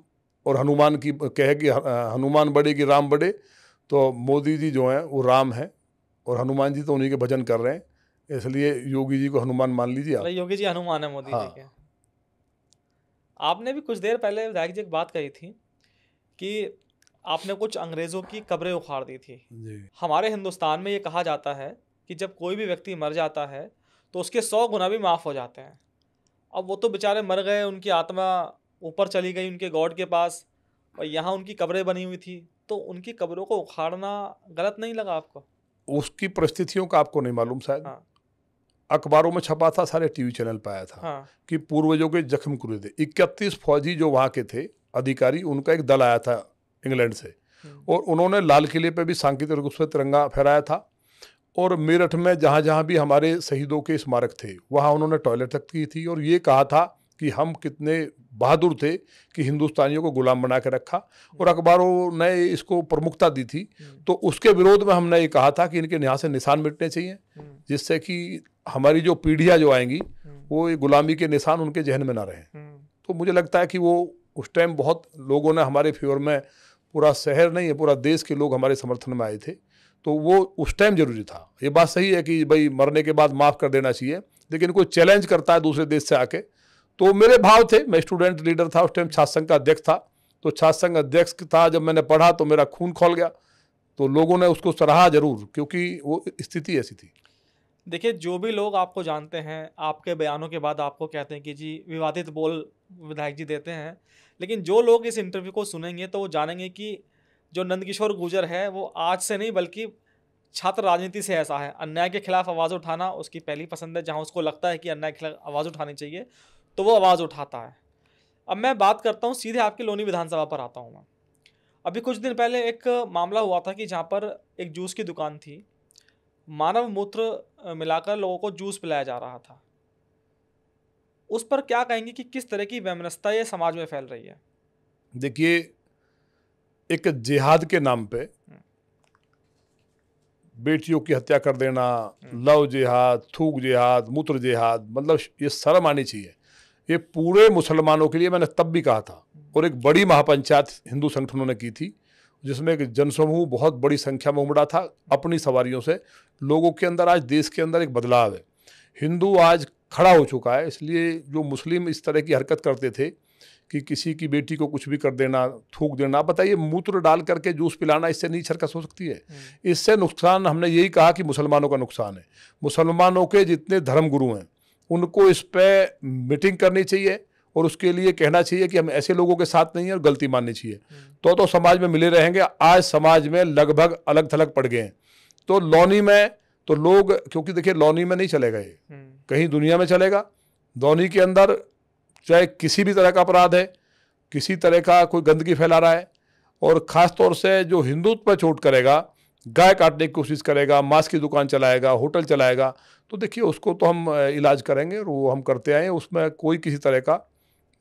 B: और हनुमान की कहे कि हनुमान बड़े कि राम बड़े तो मोदी जी जो हैं वो राम हैं और हनुमान जी तो उन्हीं के भजन कर रहे हैं इसलिए योगी जी को हनुमान मान लीजिए आप मतलब योगी जी हनुमान है मोदी हाँ। जी
A: के आपने भी कुछ देर पहले विधायक जी एक बात कही थी कि आपने कुछ अंग्रेज़ों की कब्रें उखाड़ दी थी हमारे हिंदुस्तान में ये कहा जाता है कि जब कोई भी व्यक्ति मर जाता है तो उसके सौ गुना भी माफ़ हो जाते हैं अब वो तो बेचारे मर गए उनकी आत्मा ऊपर चली गई उनके गॉड के पास और यहाँ उनकी कब्रें बनी हुई थी तो उनकी कब्रों को उखाड़ना गलत नहीं लगा आपको
B: उसकी परिस्थितियों का आपको नहीं मालूम शायद हाँ। अखबारों में छपा था सारे टीवी चैनल पर आया था हाँ। कि पूर्वजों के जख्म कुरे इकतीस फौजी जो वहाँ के थे अधिकारी उनका एक दल आया था इंग्लैंड से और उन्होंने लाल किले पे भी सांकेतिक रूप से तिरंगा फहराया था और मेरठ में जहाँ जहाँ भी हमारे शहीदों के स्मारक थे वहाँ उन्होंने टॉयलेट तक की थी और ये कहा था कि हम कितने बहादुर थे कि हिंदुस्तानियों को गुलाम बना के रखा और अखबारों ने इसको प्रमुखता दी थी तो उसके विरोध में हमने ये कहा था कि इनके यहाँ से निशान मिटने चाहिए जिससे कि हमारी जो पीढ़ियाँ जो आएंगी वो ये गुलामी के निशान उनके जहन में ना रहे हम्म। तो मुझे लगता है कि वो उस टाइम बहुत लोगों ने हमारे फेवर में पूरा शहर नहीं है पूरा देश के लोग हमारे समर्थन में आए थे तो वो उस टाइम जरूरी था ये बात सही है कि भाई मरने के बाद माफ़ कर देना चाहिए लेकिन कोई चैलेंज करता है दूसरे देश से आके तो मेरे भाव थे मैं स्टूडेंट लीडर था उस टाइम छात्र संघ का अध्यक्ष था तो छात्र संघ अध्यक्ष था जब मैंने पढ़ा तो मेरा खून खोल गया तो लोगों ने उसको सराहा जरूर क्योंकि वो स्थिति ऐसी थी
A: देखिए जो भी लोग आपको जानते हैं आपके बयानों के बाद आपको कहते हैं कि जी विवादित बोल विधायक जी देते हैं लेकिन जो लोग इस इंटरव्यू को सुनेंगे तो वो जानेंगे कि जो नंदकिशोर गुजर है वो आज से नहीं बल्कि छात्र राजनीति से ऐसा है अन्याय के खिलाफ आवाज़ उठाना उसकी पहली पसंद है जहाँ उसको लगता है कि अन्याय के खिलाफ आवाज़ उठानी चाहिए तो वो आवाज़ उठाता है अब मैं बात करता हूँ सीधे आपके लोनी विधानसभा पर आता हूँ मैं अभी कुछ दिन पहले एक मामला हुआ था कि जहाँ पर एक जूस की दुकान थी मानव मूत्र मिलाकर लोगों को जूस पिलाया जा रहा था उस पर क्या कहेंगे कि किस तरह की वैमनस्ता ये समाज में फैल रही है
B: देखिए एक जिहाद के नाम पे हम्म। बेटियों की हत्या कर देना हम्म। लव जिहाद थूक जिहाद मूत्र जिहाद मतलब ये शर्म आनी चाहिए ये पूरे मुसलमानों के लिए मैंने तब भी कहा था हम्म। और एक बड़ी महापंचायत हिंदू संगठनों ने की थी जिसमें एक जनसमूह बहुत बड़ी संख्या में उमड़ा था अपनी सवारियों से लोगों के अंदर आज देश के अंदर एक बदलाव है हिंदू आज खड़ा हो चुका है इसलिए जो मुस्लिम इस तरह की हरकत करते थे कि किसी की बेटी को कुछ भी कर देना थूक देना बताइए मूत्र डाल करके जूस पिलाना इससे नीच हरकत हो सकती है हम्म। इससे नुकसान हमने यही कहा कि मुसलमानों का नुकसान है मुसलमानों के जितने धर्मगुरु हैं उनको इस पर मीटिंग करनी चाहिए और उसके लिए कहना चाहिए कि हम ऐसे लोगों के साथ नहीं है और गलती माननी चाहिए हम्म। तो तो समाज में मिले रहेंगे आज समाज में लगभग अलग थलग पड़ गए हैं तो लोनी में तो लोग क्योंकि देखिए लोनी में नहीं चले गए हम्म। कहीं दुनिया में चलेगा लोनी के अंदर चाहे किसी भी तरह का अपराध है किसी तरह का कोई गंदगी फैला रहा है और ख़ास तौर से जो हिंदुत्व पर चोट करेगा गाय काटने की कोशिश करेगा मांस की दुकान चलाएगा होटल चलाएगा तो देखिए उसको तो हम इलाज करेंगे और वो हम करते आए उसमें कोई किसी तरह का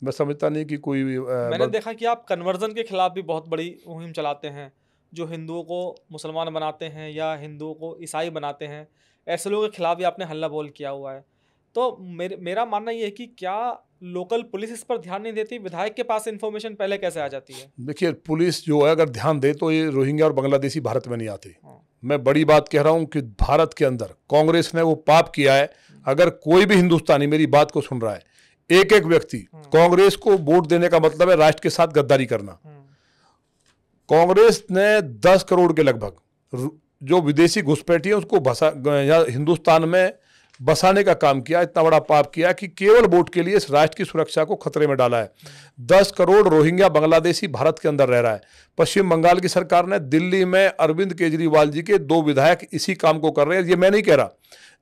B: मैं समझता नहीं कि कोई आ, मैंने
A: देखा कि आप कन्वर्जन के खिलाफ भी बहुत बड़ी मुहिम चलाते हैं जो हिंदुओं को मुसलमान बनाते हैं या हिंदुओं को ईसाई बनाते हैं ऐसे लोगों के खिलाफ भी आपने हल्ला बोल किया हुआ है तो मेरे मेरा मानना ये है कि क्या लोकल पुलिस इस पर ध्यान नहीं देती विधायक के पास इन्फॉर्मेशन पहले कैसे आ जाती है
B: देखिए पुलिस जो है अगर ध्यान दे तो ये रोहिंग्या और बांग्लादेशी भारत में नहीं आते हाँ। मैं बड़ी बात कह रहा हूँ कि भारत के अंदर कांग्रेस ने वो पाप किया है हम्म। अगर कोई भी हिंदुस्तानी मेरी बात को सुन रहा है एक एक व्यक्ति हम्म। कांग्रेस को वोट देने का मतलब है राष्ट्र के साथ गद्दारी करना हम्म। कांग्रेस ने दस करोड़ के लगभग जो विदेशी घुसपैठी है उसको बसा हिंदुस्तान में बसाने का काम किया इतना बड़ा पाप किया कि केवल वोट के लिए इस राष्ट्र की सुरक्षा को खतरे में डाला है हम्म। दस करोड़ रोहिंग्या बांग्लादेशी भारत के अंदर रह रहा है पश्चिम बंगाल की सरकार ने दिल्ली में अरविंद केजरीवाल जी के दो विधायक इसी काम को कर रहे हैं ये मैं नहीं कह रहा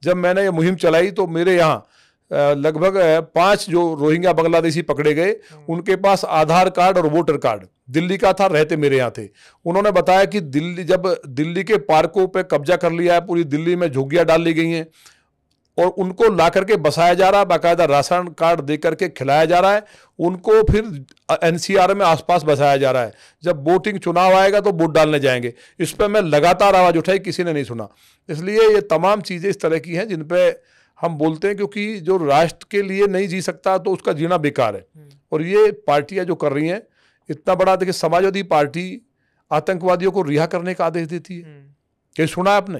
B: जब मैंने ये मुहिम चलाई तो मेरे यहाँ लगभग पांच जो रोहिंग्या बांग्लादेशी पकड़े गए उनके पास आधार कार्ड और वोटर कार्ड दिल्ली का था रहते मेरे यहाँ थे उन्होंने बताया कि दिल्ली जब दिल्ली के पार्कों पर कब्जा कर लिया है पूरी दिल्ली में झुग्गियाँ डाल ली गई हैं और उनको ला करके बसाया जा रहा है बाकायदा राशन कार्ड दे करके खिलाया जा रहा है उनको फिर एनसीआर में आसपास बसाया जा रहा है जब वोटिंग चुनाव आएगा तो वोट डालने जाएंगे इस पर मैं लगातार आवाज़ उठाई किसी ने नहीं सुना इसलिए ये तमाम चीज़ें इस तरह की हैं जिन पर हम बोलते हैं क्योंकि जो राष्ट्र के लिए नहीं जी सकता तो उसका जीना बेकार है हम्म। और ये पार्टियां जो कर रही हैं इतना बड़ा देखिए समाजवादी पार्टी आतंकवादियों को रिहा करने का आदेश देती है हम्म। ये सुना आपने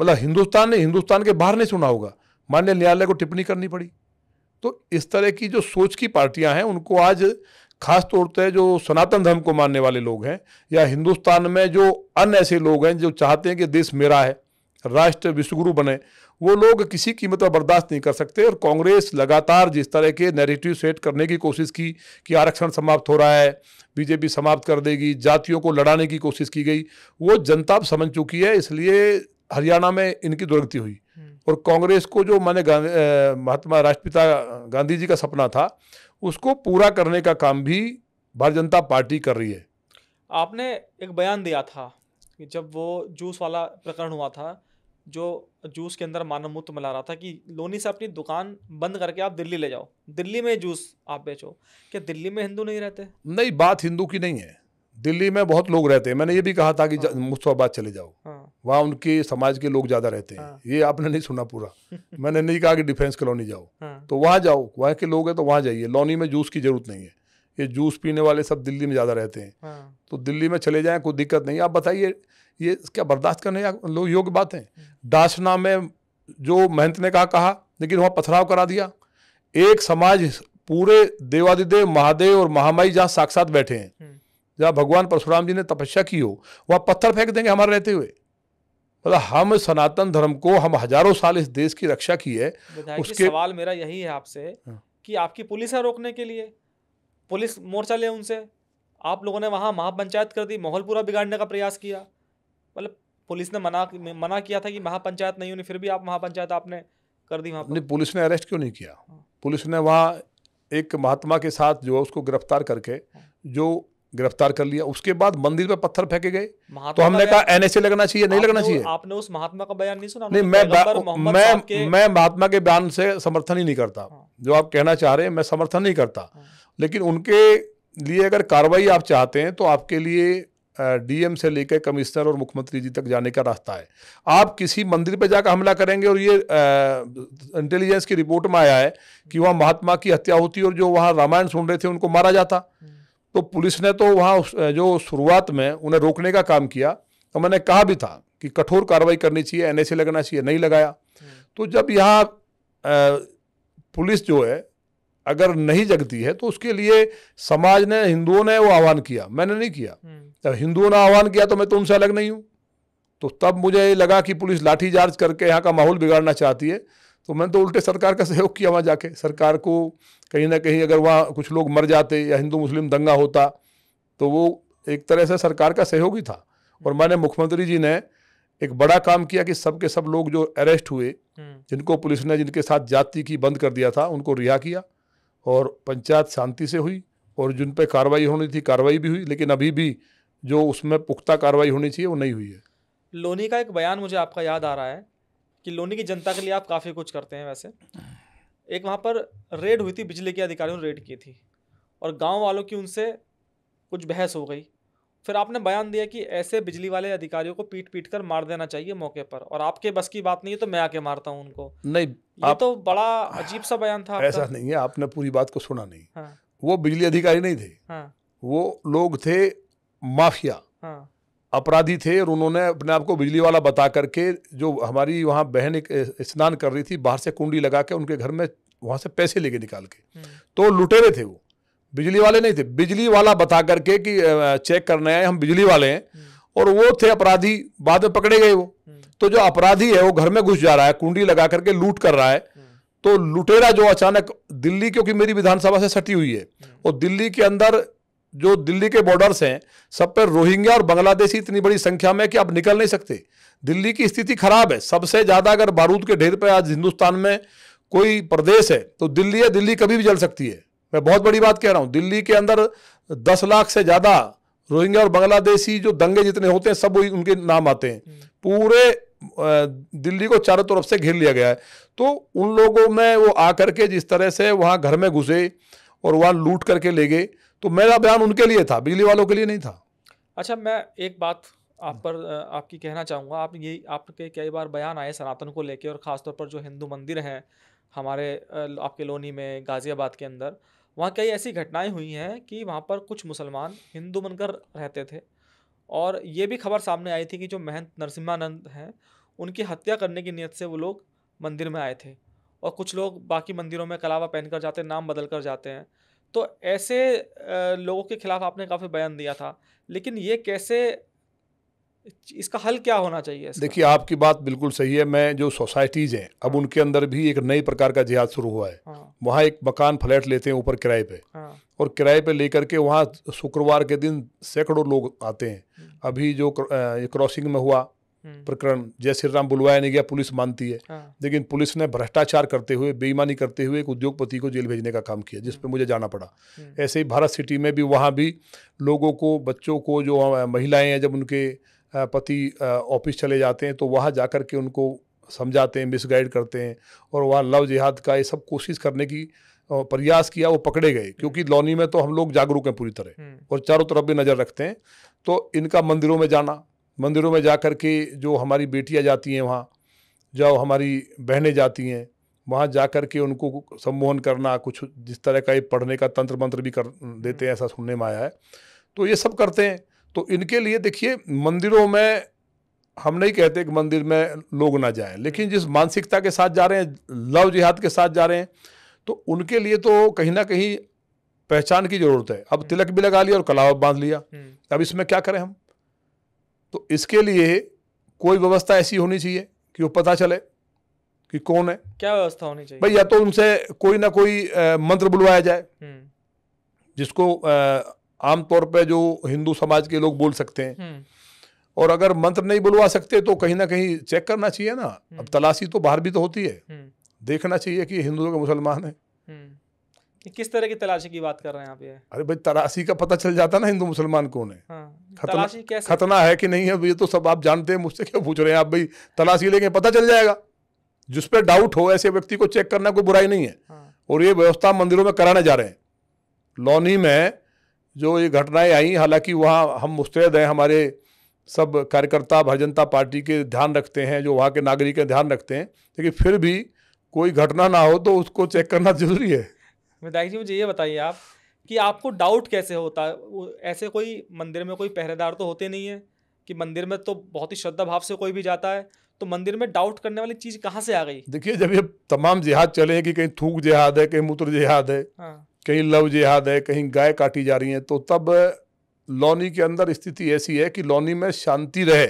B: मतलब हिंदुस्तान ने हिंदुस्तान के बाहर नहीं सुना होगा मान्य न्यायालय को टिप्पणी करनी पड़ी तो इस तरह की जो सोच की पार्टियां हैं उनको आज खास तौर पर जो सनातन धर्म को मानने वाले लोग हैं या हिंदुस्तान में जो अन्य ऐसे लोग हैं जो चाहते हैं कि देश मेरा है राष्ट्र विश्वगुरु बने वो लोग किसी कीमत पर बर्दाश्त नहीं कर सकते और कांग्रेस लगातार जिस तरह के नैरेटिव सेट करने की कोशिश की कि आरक्षण समाप्त हो रहा है बीजेपी समाप्त कर देगी जातियों को लड़ाने की कोशिश की गई वो जनता समझ चुकी है इसलिए हरियाणा में इनकी दुर्गति हुई हम्म। और कांग्रेस को जो माने महात्मा राष्ट्रपिता गांधी जी का सपना था उसको पूरा करने का काम भी भारतीय जनता पार्टी कर रही है
A: आपने एक बयान दिया था कि जब वो जूस वाला प्रकरण हुआ था जो जूस के अंदर मानव मूत्र मिला रहा था कि लोनी से अपनी दुकान बंद करके आप दिल्ली ले जाओ दिल्ली में जूस आप बेचो क्या दिल्ली में हिंदू नहीं रहते
B: नहीं बात हिंदू की नहीं है दिल्ली में बहुत लोग रहते हैं मैंने ये भी कहा था कि हाँ। मुस्तफाबाद चले जाओ हाँ। वहाँ उनके समाज के लोग ज़्यादा रहते हैं हाँ। ये आपने नहीं सुना पूरा [LAUGHS] मैंने नहीं कहा कि डिफेंस कॉलोनी जाओ हाँ। तो वहाँ जाओ वहाँ के लोग हैं तो वहाँ जाइए लोनी में जूस की जरूरत नहीं है ये जूस पीने वाले सब दिल्ली में ज़्यादा रहते हैं हाँ। तो दिल्ली में चले जाएँ कोई दिक्कत नहीं आप बताइए ये क्या बर्दाश्त करने लोग योग्य बात है हम्म। दासना में जो महंत ने कहा कहा लेकिन वहाँ पथराव करा दिया एक समाज पूरे देवादिदेव महादेव और महामाई जहाँ साक्षात बैठे हैं हम्म। जहाँ भगवान परशुराम जी ने तपस्या की हो वहाँ पत्थर फेंक देंगे हमारे रहते हुए मतलब हम सनातन धर्म को हम हजारों साल इस देश की रक्षा की है उसके सवाल
A: मेरा यही है आपसे हाँ। कि आपकी पुलिस है रोकने के लिए पुलिस मोर्चा ले उनसे आप लोगों ने वहाँ महापंचायत कर दी माहौल पूरा बिगाड़ने का प्रयास किया मतलब पुलिस ने मना मना किया था कि महापंचायत नहीं होनी फिर भी आप महापंचायत आपने कर दी वहाँ
B: पुलिस ने अरेस्ट क्यों नहीं किया हाँ। पुलिस ने वहाँ एक महात्मा के साथ जो उसको गिरफ्तार करके जो गिरफ्तार कर लिया उसके बाद मंदिर पे पत्थर फेंके गए
A: तो हमने कहा एनएसए लगना चाहिए नहीं लगना चाहिए आपने उस महात्मा का बयान नहीं सुना नहीं मतलब मैं मैं
B: मैं महात्मा के बयान से समर्थन ही नहीं करता हाँ। जो आप कहना चाह रहे हैं मैं समर्थन नहीं करता हाँ। लेकिन उनके लिए अगर कार्रवाई आप चाहते हैं तो आपके लिए डीएम से लेकर कमिश्नर और मुख्यमंत्री जी तक जाने का रास्ता है आप किसी मंदिर पर जाकर हमला करेंगे और ये इंटेलिजेंस की रिपोर्ट में आया है कि वहाँ महात्मा की हत्या होती और जो वहाँ रामायण सुन रहे थे उनको मारा जाता तो पुलिस ने तो वहाँ जो शुरुआत में उन्हें रोकने का काम किया तो मैंने कहा भी था कि कठोर कार्रवाई करनी चाहिए एनएसए लगना चाहिए नहीं लगाया तो जब यहाँ पुलिस जो है अगर नहीं जगती है तो उसके लिए समाज ने हिंदुओं ने वो आह्वान किया मैंने नहीं किया हम्म। जब हिंदुओं ने आह्वान किया तो मैं तो उनसे अलग नहीं हूँ तो तब मुझे लगा कि पुलिस लाठीचार्ज करके यहाँ का माहौल बिगाड़ना चाहती है तो मैंने तो उल्टे सरकार का सहयोग किया वहाँ जाके सरकार को कहीं ना कहीं अगर वहाँ कुछ लोग मर जाते या हिंदू मुस्लिम दंगा होता तो वो एक तरह से सरकार का सहयोग ही था और मैंने मुख्यमंत्री जी ने एक बड़ा काम किया कि सबके सब लोग जो अरेस्ट हुए हम्म। जिनको पुलिस ने जिनके साथ जाति की बंद कर दिया था उनको रिहा किया और पंचायत शांति से हुई और जिन पर कार्रवाई होनी थी कार्रवाई भी हुई लेकिन अभी भी जो उसमें पुख्ता कार्रवाई होनी चाहिए वो नहीं हुई है
A: लोनी का एक बयान मुझे आपका याद आ रहा है कि लोनी की जनता के लिए आप काफ़ी कुछ करते हैं वैसे एक वहाँ पर रेड हुई थी बिजली के अधिकारियों ने रेड की थी और गांव वालों की उनसे कुछ बहस हो गई फिर आपने बयान दिया कि ऐसे बिजली वाले अधिकारियों को पीट पीट कर मार देना चाहिए मौके पर और आपके बस की बात नहीं है तो मैं आके मारता हूँ उनको नहीं ये आप, तो बड़ा अजीब सा बयान था ऐसा आपका? नहीं
B: है आपने पूरी बात को सुना नहीं हाँ, वो बिजली अधिकारी नहीं थे हाँ, वो लोग थे माफिया हाँ, अपराधी थे और उन्होंने अपने आप को बिजली वाला बता करके जो हमारी वहाँ बहन स्नान कर रही थी बाहर से कुंडी लगा के उनके घर में वहाँ से पैसे लेके निकाल के हम्म। तो लुटेरे थे वो बिजली वाले नहीं थे बिजली वाला बता करके कि चेक करने आए हम बिजली वाले हैं हम्म। और वो थे अपराधी बाद में पकड़े गए वो हम्म। तो जो अपराधी है वो घर में घुस जा रहा है कुंडी लगा करके लूट कर रहा है हम्म। तो लुटेरा जो अचानक दिल्ली क्योंकि मेरी विधानसभा से सटी हुई है और दिल्ली के अंदर जो दिल्ली के बॉर्डर्स हैं सब पर रोहिंग्या और बांग्लादेशी इतनी बड़ी संख्या में कि आप निकल नहीं सकते दिल्ली की स्थिति खराब है सबसे ज़्यादा अगर बारूद के ढेर पर आज हिंदुस्तान में कोई प्रदेश है तो दिल्ली है दिल्ली कभी भी जल सकती है मैं बहुत बड़ी बात कह रहा हूँ दिल्ली के अंदर दस लाख से ज़्यादा रोहिंग्या और बांग्लादेशी जो दंगे जितने होते हैं सब वही उनके नाम आते हैं हम्म। पूरे दिल्ली को चारों तरफ से घेर लिया गया है तो उन लोगों में वो आकर के जिस तरह से वहाँ घर में घुसे और वहाँ लूट करके ले गए तो मेरा बयान उनके लिए था बिजली वालों के लिए नहीं था
A: अच्छा मैं एक बात आप पर आपकी कहना चाहूँगा आप ये आपके कई बार बयान आए सनातन को लेकर और ख़ासतौर पर जो हिंदू मंदिर हैं हमारे आपके लोनी में गाज़ियाबाद के अंदर वहाँ कई ऐसी घटनाएं हुई हैं कि वहाँ पर कुछ मुसलमान हिंदू बनकर रहते थे और ये भी खबर सामने आई थी कि जो महंत नरसिम्हानंद हैं उनकी हत्या करने की नीयत से वो लोग मंदिर में आए थे और कुछ लोग बाकी मंदिरों में कलावा पहन कर जाते नाम बदल कर जाते हैं तो ऐसे लोगों के खिलाफ आपने काफ़ी बयान दिया था लेकिन ये कैसे इसका हल क्या होना चाहिए देखिए
B: आपकी बात बिल्कुल सही है मैं जो सोसाइटीज़ हैं अब हाँ। उनके अंदर भी एक नई प्रकार का जिहाद शुरू हुआ है हाँ। वहाँ एक मकान फ्लैट लेते हैं ऊपर किराए पे हाँ। और किराए पे लेकर के वहाँ शुक्रवार के दिन सैकड़ों लोग आते हैं हम्म। अभी जो क्रॉसिंग में हुआ हम्म। प्रकरण जय श्री राम बुलवाया नहीं गया पुलिस मानती है हाँ। लेकिन पुलिस ने भ्रष्टाचार करते हुए बेईमानी करते हुए एक उद्योगपति को जेल भेजने का काम किया जिस हम्म। मुझे जाना पड़ा ऐसे ही भारत सिटी में भी वहाँ भी लोगों को बच्चों को जो महिलाएं हैं जब उनके पति ऑफिस चले जाते हैं तो वहाँ जा कर के उनको समझाते हैं मिसगाइड करते हैं और वहाँ लव जिहाद का ये सब कोशिश करने की प्रयास किया वो पकड़े गए क्योंकि हम्म। लोनी में तो हम लोग जागरूक हैं पूरी तरह हम्म। और चारों तरफ भी नज़र रखते हैं तो इनका मंदिरों में जाना मंदिरों में जा कर के जो हमारी बेटियाँ जाती हैं वहाँ जो हमारी बहनें जाती हैं वहाँ जा कर के उनको सम्मोहन करना कुछ जिस तरह का ये पढ़ने का तंत्र मंत्र भी कर देते हम्म। हैं ऐसा सुनने में आया है तो ये सब करते हैं तो इनके लिए देखिए मंदिरों में हम नहीं कहते कि मंदिर में लोग ना जाएं लेकिन जिस मानसिकता के साथ जा रहे हैं लव जिहाद के साथ जा रहे हैं तो उनके लिए तो कहीं ना कहीं पहचान की जरूरत है अब हम्म। तिलक भी लगा लिया और कलाव बांध लिया हम्म। अब इसमें क्या करें हम तो इसके लिए कोई व्यवस्था ऐसी होनी चाहिए कि वो पता चले कि कौन है
A: क्या व्यवस्था होनी चाहिए भाई या
B: तो उनसे कोई ना कोई मंत्र बुलवाया जाए हम्म। जिसको आमतौर पे जो हिंदू समाज के लोग बोल सकते हैं हम्म। और अगर मंत्र नहीं बुलवा सकते तो कहीं ना कहीं चेक करना चाहिए ना हम्म। अब तलाशी तो बाहर भी तो होती है हम्म। देखना चाहिए कि हिंदू के मुसलमान है
A: किस तरह की तलाशी की बात कर रहे हैं आप ये
B: अरे भाई तलाशी का पता चल जाता ना हिंदू मुसलमान कौन है
A: हाँ, खतना, खतना
B: है कि नहीं है ये तो सब आप जानते हैं मुझसे क्या पूछ रहे हैं आप भाई तलाशी लेके पता चल जाएगा जिस पे डाउट हो ऐसे व्यक्ति को चेक करना कोई बुराई नहीं है हाँ। और ये व्यवस्था मंदिरों में कराने जा रहे हैं लोनी में जो ये घटनाएं आई हालांकि वहाँ हम मुस्तैद हैं हमारे सब कार्यकर्ता भारतीय जनता पार्टी के ध्यान रखते हैं जो वहाँ के नागरिक ध्यान रखते हैं लेकिन फिर भी कोई घटना ना हो तो उसको चेक करना जरूरी है
A: विधायक जी मुझे ये बताइए आप कि आपको डाउट कैसे होता है ऐसे कोई मंदिर में कोई पहरेदार तो होते नहीं है कि मंदिर में तो बहुत ही श्रद्धा भाव से कोई भी जाता है तो मंदिर में डाउट करने वाली चीज़ कहाँ से आ गई
B: देखिए जब ये तमाम जिहाद चले कि कहीं थूक जिहाद है कहीं मूत्र जिहाद है हाँ। कहीं लव जिहाद है कहीं गाय काटी जा रही है तो तब लोनी के अंदर स्थिति ऐसी है कि लोनी में शांति रहे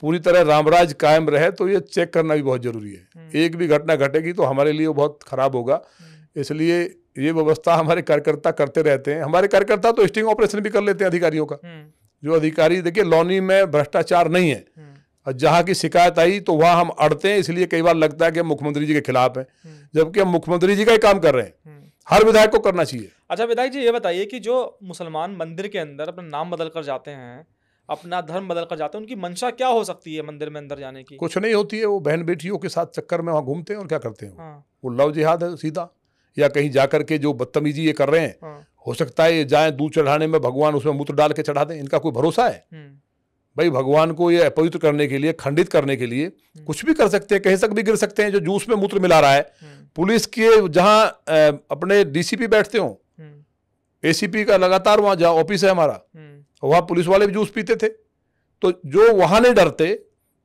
B: पूरी तरह रामराज कायम रहे तो ये चेक करना भी बहुत ज़रूरी है हम्म। एक भी घटना घटेगी तो हमारे लिए बहुत ख़राब होगा हम्म। इसलिए ये व्यवस्था हमारे कार्यकर्ता करते रहते हैं हमारे कार्यकर्ता तो स्टिंग ऑपरेशन भी कर लेते हैं अधिकारियों का हम्म। जो अधिकारी देखिए लोनी में भ्रष्टाचार नहीं है और जहाँ की शिकायत आई तो वहाँ हम अड़ते हैं इसलिए कई बार लगता है कि मुख्यमंत्री जी के खिलाफ हैं जबकि हम मुख्यमंत्री जी का ही काम कर रहे हैं हर विधायक को करना चाहिए
A: अच्छा विधायक जी ये बताइए कि जो मुसलमान मंदिर के अंदर अपना नाम बदल कर जाते हैं अपना धर्म बदल कर जाते हैं उनकी मंशा क्या हो सकती है मंदिर में अंदर जाने की कुछ नहीं
B: होती है वो बहन बेटियों के साथ चक्कर में वहाँ घूमते हैं और क्या करते हैं हाँ। वो लव जिहाद है सीधा या कहीं जाकर के जो बदतमीजी ये कर रहे हैं हाँ। हो सकता है ये जाए दूध चढ़ाने में भगवान उसमें मूत्र डाल के चढ़ा दें इनका कोई भरोसा है हम्म। भाई भगवान को ये अपवित्र करने के लिए खंडित करने के लिए हम्म। कुछ भी कर सकते हैं कहीं तक भी गिर सकते हैं जो जूस में मूत्र मिला रहा है हम्म। पुलिस के जहां अपने डीसीपी बैठते हो एसीपी हम्म। का लगातार वहां जहाँ ऑफिस है हमारा वहां पुलिस वाले भी जूस पीते थे तो जो वहां नहीं डरते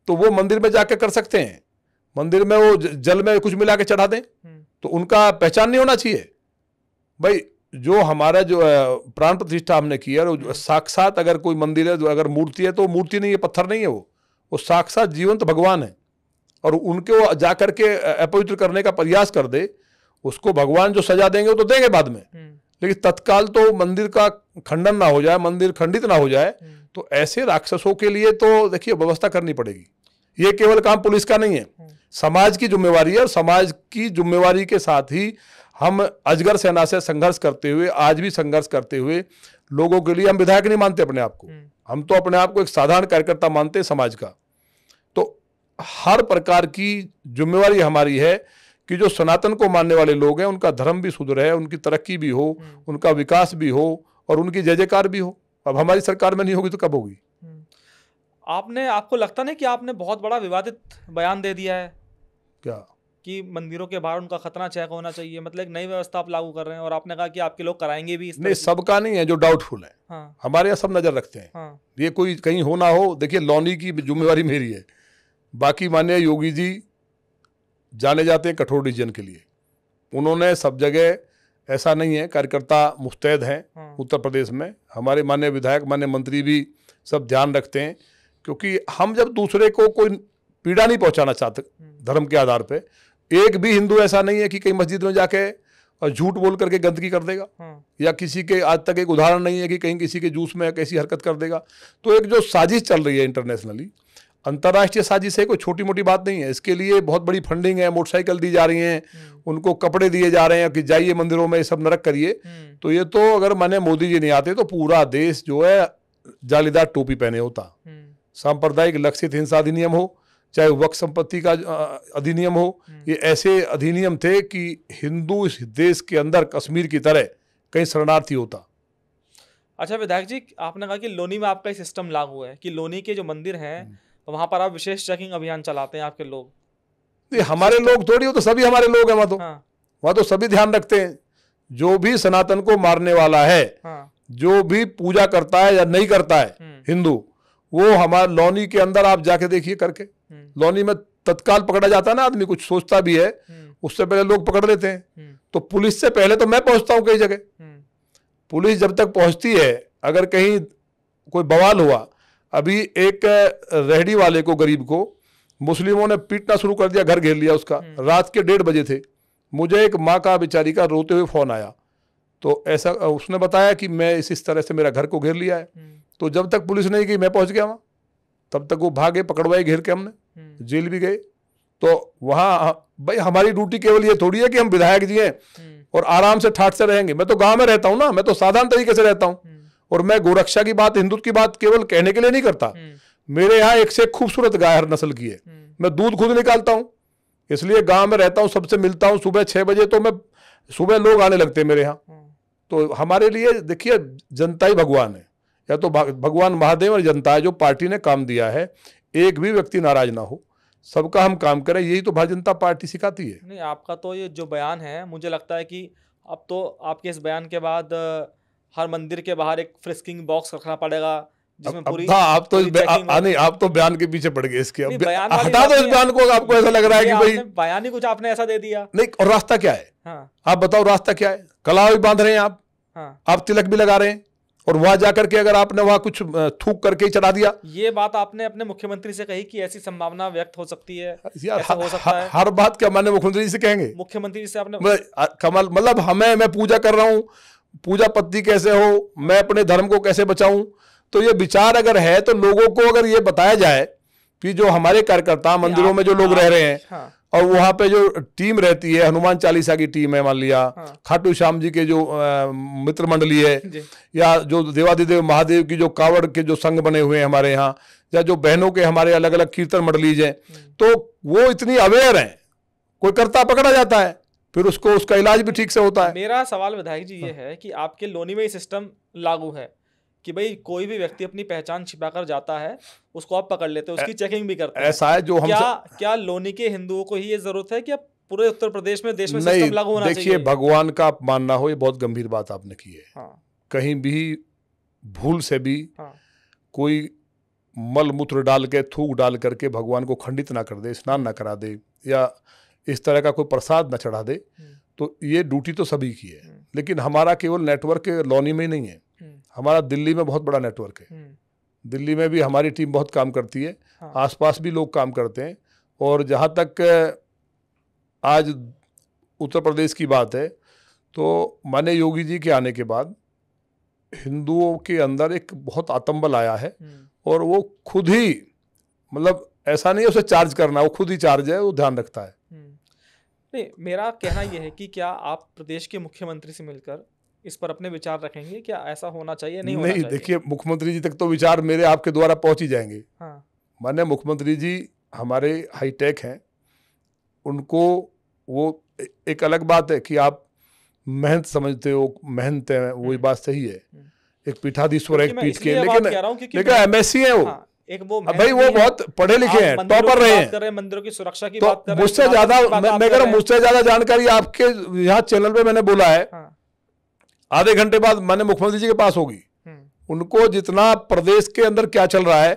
B: तो वो मंदिर में जाके कर सकते हैं मंदिर में वो जल में कुछ मिला के चढ़ा दें तो उनका पहचान नहीं होना चाहिए भाई जो हमारा जो प्राण प्रतिष्ठा हमने की है और साक्षात अगर कोई मंदिर है जो अगर मूर्ति है तो मूर्ति नहीं है पत्थर नहीं है वो वो साक्षात जीवंत भगवान है और उनके जा करके अपवित्र करने का प्रयास कर दे उसको भगवान जो सजा देंगे वो तो देंगे बाद में हम्म। लेकिन तत्काल तो मंदिर का खंडन ना हो जाए मंदिर खंडित ना हो जाए हम्म। तो ऐसे राक्षसों के लिए तो देखिए व्यवस्था करनी पड़ेगी ये केवल काम पुलिस का नहीं है हम्म। समाज की जिम्मेवारी है और समाज की जिम्मेवारी के साथ ही हम अजगर सेना से संघर्ष करते हुए आज भी संघर्ष करते हुए लोगों के लिए हम विधायक नहीं मानते अपने आप को हम्म। हम तो अपने आप को एक साधारण कार्यकर्ता मानते हैं समाज का तो हर प्रकार की जिम्मेवारी हमारी है कि जो सनातन को मानने वाले लोग हैं उनका धर्म भी सुधरे उनकी तरक्की भी हो हम्म। उनका विकास भी हो और उनकी जय जयकार भी हो अब हमारी सरकार में नहीं होगी तो कब होगी हम्म।
A: आपने आपको लगता नहीं कि आपने बहुत बड़ा विवादित बयान दे दिया है क्या कि मंदिरों के बाहर उनका खतरा चेक होना चाहिए मतलब एक नई व्यवस्था आप लागू कर रहे हैं और आपने कहा कि आपके लोग कराएंगे भी नहीं
B: सबका नहीं है जो डाउटफुल है हाँ। हमारे यहाँ सब नज़र रखते हैं हाँ। ये कोई कहीं हो ना हो देखिए लॉनी की जिम्मेवारी मेरी है बाकी मान्य योगी जी जाने जाते हैं कठोर डिसीजन के लिए उन्होंने सब जगह ऐसा नहीं है कार्यकर्ता मुस्तैद हैं हाँ। उत्तर प्रदेश में हमारे मान्य विधायक मान्य मंत्री भी सब ध्यान रखते हैं क्योंकि हम जब दूसरे को कोई पीड़ा नहीं पहुंचाना चाहते हम्म। धर्म के आधार पे एक भी हिंदू ऐसा नहीं है कि कहीं मस्जिद में जाके और झूठ बोल करके गंदगी कर देगा हम्म। या किसी के आज तक एक उदाहरण नहीं है कि कहीं किसी के जूस में कैसी हरकत कर देगा तो एक जो साजिश चल रही है इंटरनेशनली अंतर्राष्ट्रीय साजिश है कोई छोटी मोटी बात नहीं है इसके लिए बहुत बड़ी फंडिंग है मोटरसाइकिल दी जा रही हैं हम्म। उनको कपड़े दिए जा रहे हैं कि जाइए मंदिरों में ये सब नरक करिए हम्म। तो ये तो अगर माने मोदी जी नहीं आते तो पूरा देश जो है जालीदार टोपी पहने होता सांप्रदायिक लक्षित हिंसा अधिनियम हो चाहे वक्त संपत्ति का अधिनियम हो हम्म। ये ऐसे अधिनियम थे कि हिंदू इस देश के अंदर कश्मीर की तरह कहीं शरणार्थी होता
A: अच्छा विधायक जी आपने कहा कि लोनी में आपका सिस्टम लागू है कि लोनी के जो मंदिर हैं हम्म। तो वहाँ पर आप विशेष चेकिंग अभियान चलाते हैं आपके लोग
B: हमारे लोग थोड़ी हो तो सभी हमारे लोग हैं वहाँ तो हाँ। वहाँ तो सभी ध्यान रखते हैं जो भी सनातन को मारने वाला है हाँ। जो भी पूजा करता है या नहीं करता है हम्म। हिंदू वो हमारे लोनी के अंदर आप जाके देखिए करके हम्म। लोनी में तत्काल पकड़ा जाता है ना आदमी कुछ सोचता भी है हम्म। उससे पहले लोग पकड़ लेते हैं हम्म। तो पुलिस से पहले तो मैं पहुंचता हूं कई जगह पुलिस जब तक पहुंचती है अगर कहीं कोई बवाल हुआ अभी एक रेहड़ी वाले को गरीब को मुस्लिमों ने पीटना शुरू कर दिया घर घेर लिया उसका रात के डेढ़ बजे थे मुझे एक माँ का बेचारी का रोते हुए फ़ोन आया तो ऐसा उसने बताया कि मैं इस इस तरह से मेरा घर को घेर लिया है तो जब तक पुलिस नहीं गई मैं पहुंच गया वहां तब तक वो भागे पकड़वाए घेर के हमने हम्म। जेल भी गए तो वहां भाई हमारी ड्यूटी केवल ये थोड़ी है कि हम विधायक जी हैं हम्म। और आराम से ठाट से रहेंगे मैं तो गाँव में रहता हूँ ना मैं तो साधारण तरीके से रहता हूँ हम्म। और मैं गोरक्षा की बात हिंदुत्व की बात केवल कहने के लिए नहीं करता मेरे यहाँ एक से खूबसूरत गाय हर नस्ल की है मैं दूध खुद निकालता हूँ इसलिए गांव में रहता हूँ सबसे मिलता हूँ सुबह छह बजे तो मैं सुबह लोग आने लगते हैं मेरे यहाँ तो हमारे लिए देखिए जनता ही भगवान है या तो भगवान महादेव और जनता जो पार्टी ने काम दिया है एक भी व्यक्ति नाराज ना हो सबका हम काम करें यही तो भारतीय जनता पार्टी सिखाती है
A: नहीं आपका तो ये जो बयान है मुझे लगता है कि अब तो आपके इस बयान के बाद हर मंदिर के बाहर एक फ्रिस्किंग बॉक्स रखना पड़ेगा जिसमें पूरी हाँ, आप तो हाँ,
B: नहीं आप तो बयान के पीछे पड़ गए इसके अब हटा दो इस बयान को आपको ऐसा लग रहा है कि भाई
A: बयान ही कुछ आपने ऐसा दे दिया
B: नहीं और रास्ता क्या है हाँ। आप बताओ रास्ता क्या है कला भी बांध रहे हैं आप आप तिलक भी लगा रहे हैं और वहां जाकर के अगर आपने वहां कुछ थूक करके चढ़ा दिया
A: ये बात आपने अपने मुख्यमंत्री से कही कि ऐसी संभावना व्यक्त हो सकती है यार ऐसा हो सकता है हर
B: बात क्या मान्य मुख्यमंत्री से कहेंगे
A: मुख्यमंत्री से आपने
B: कमल मतलब हमें मैं पूजा कर रहा हूँ पूजा पद्धति कैसे हो मैं अपने धर्म को कैसे बचाऊं तो ये विचार अगर है तो लोगों को अगर ये बताया जाए कि जो हमारे कार्यकर्ता मंदिरों में जो लोग हाँ, रह रहे हैं हाँ। और वहाँ पे जो टीम रहती है हनुमान चालीसा की टीम है मान लिया हाँ। खाटू श्याम जी के जो आ, मित्र मंडली है या जो देवादिदेव महादेव की जो कावड़ के जो संघ बने हुए हैं हमारे यहाँ या जो बहनों के हमारे अलग अलग कीर्तन मंडलीज हैं हम्म। तो वो इतनी अवेयर हैं कोई करता पकड़ा जाता है फिर उसको उसका इलाज भी ठीक से होता है
A: मेरा सवाल विधायक जी ये हाँ। है कि आपके लोनी में सिस्टम लागू है कि भाई कोई भी व्यक्ति अपनी पहचान छिपा कर जाता है उसको आप पकड़ लेते हो उसकी चेकिंग भी करते हैं ऐसा है जो हम क्या क्या लोनी के हिंदुओं को ही ये जरूरत है कि आप पूरे उत्तर प्रदेश में देश में नहीं, लागू होना देखिए
B: भगवान का अपमान ना हो ये बहुत गंभीर बात आपने की है हाँ। कहीं भी भूल से भी हाँ। कोई मल मूत्र डाल के थूक डाल करके भगवान को खंडित ना कर दे स्नान ना करा दे या इस तरह का कोई प्रसाद ना चढ़ा दे हम्म। तो ये ड्यूटी तो सभी की है हम्म। लेकिन हमारा केवल नेटवर्क लोनी में ही नहीं है हमारा दिल्ली में बहुत बड़ा नेटवर्क है हम्म। दिल्ली में भी हमारी टीम बहुत काम करती है हाँ। आस भी लोग काम करते हैं और जहाँ तक आज उत्तर प्रदेश की बात है तो माने योगी जी के आने के बाद हिंदुओं के अंदर एक बहुत आतंबल आया है हम्म। और वो खुद ही मतलब ऐसा नहीं है उसे चार्ज करना वो खुद ही चार्ज है वो ध्यान रखता है हम्म।
A: नहीं मेरा कहना यह है कि क्या आप प्रदेश के मुख्यमंत्री से मिलकर इस पर अपने विचार रखेंगे क्या ऐसा होना चाहिए नहीं नहीं
B: देखिए मुख्यमंत्री जी तक तो विचार मेरे आपके द्वारा पहुंच ही जाएंगे हाँ। मान्य मुख्यमंत्री जी हमारे हाईटेक हैं उनको वो एक अलग बात है कि आप मेहनत समझते हो मेहनत है वो हम्म। बात सही है हम्म। एक पीठाधीश्वर एक पीठ के लेकिन लेकिन एम एस है वो हाँ, एक वो भाई वो बहुत पढ़े लिखे हैं टॉपर रहे हैं
A: मंदिरों की सुरक्षा की तो मुझसे ज्यादा मैं कह रहा हूँ मुझसे ज्यादा जानकारी
B: आपके यहाँ चैनल पे मैंने बोला है हाँ। आधे घंटे बाद मैंने मुख्यमंत्री जी के पास होगी हम्म। उनको जितना प्रदेश के अंदर क्या चल रहा है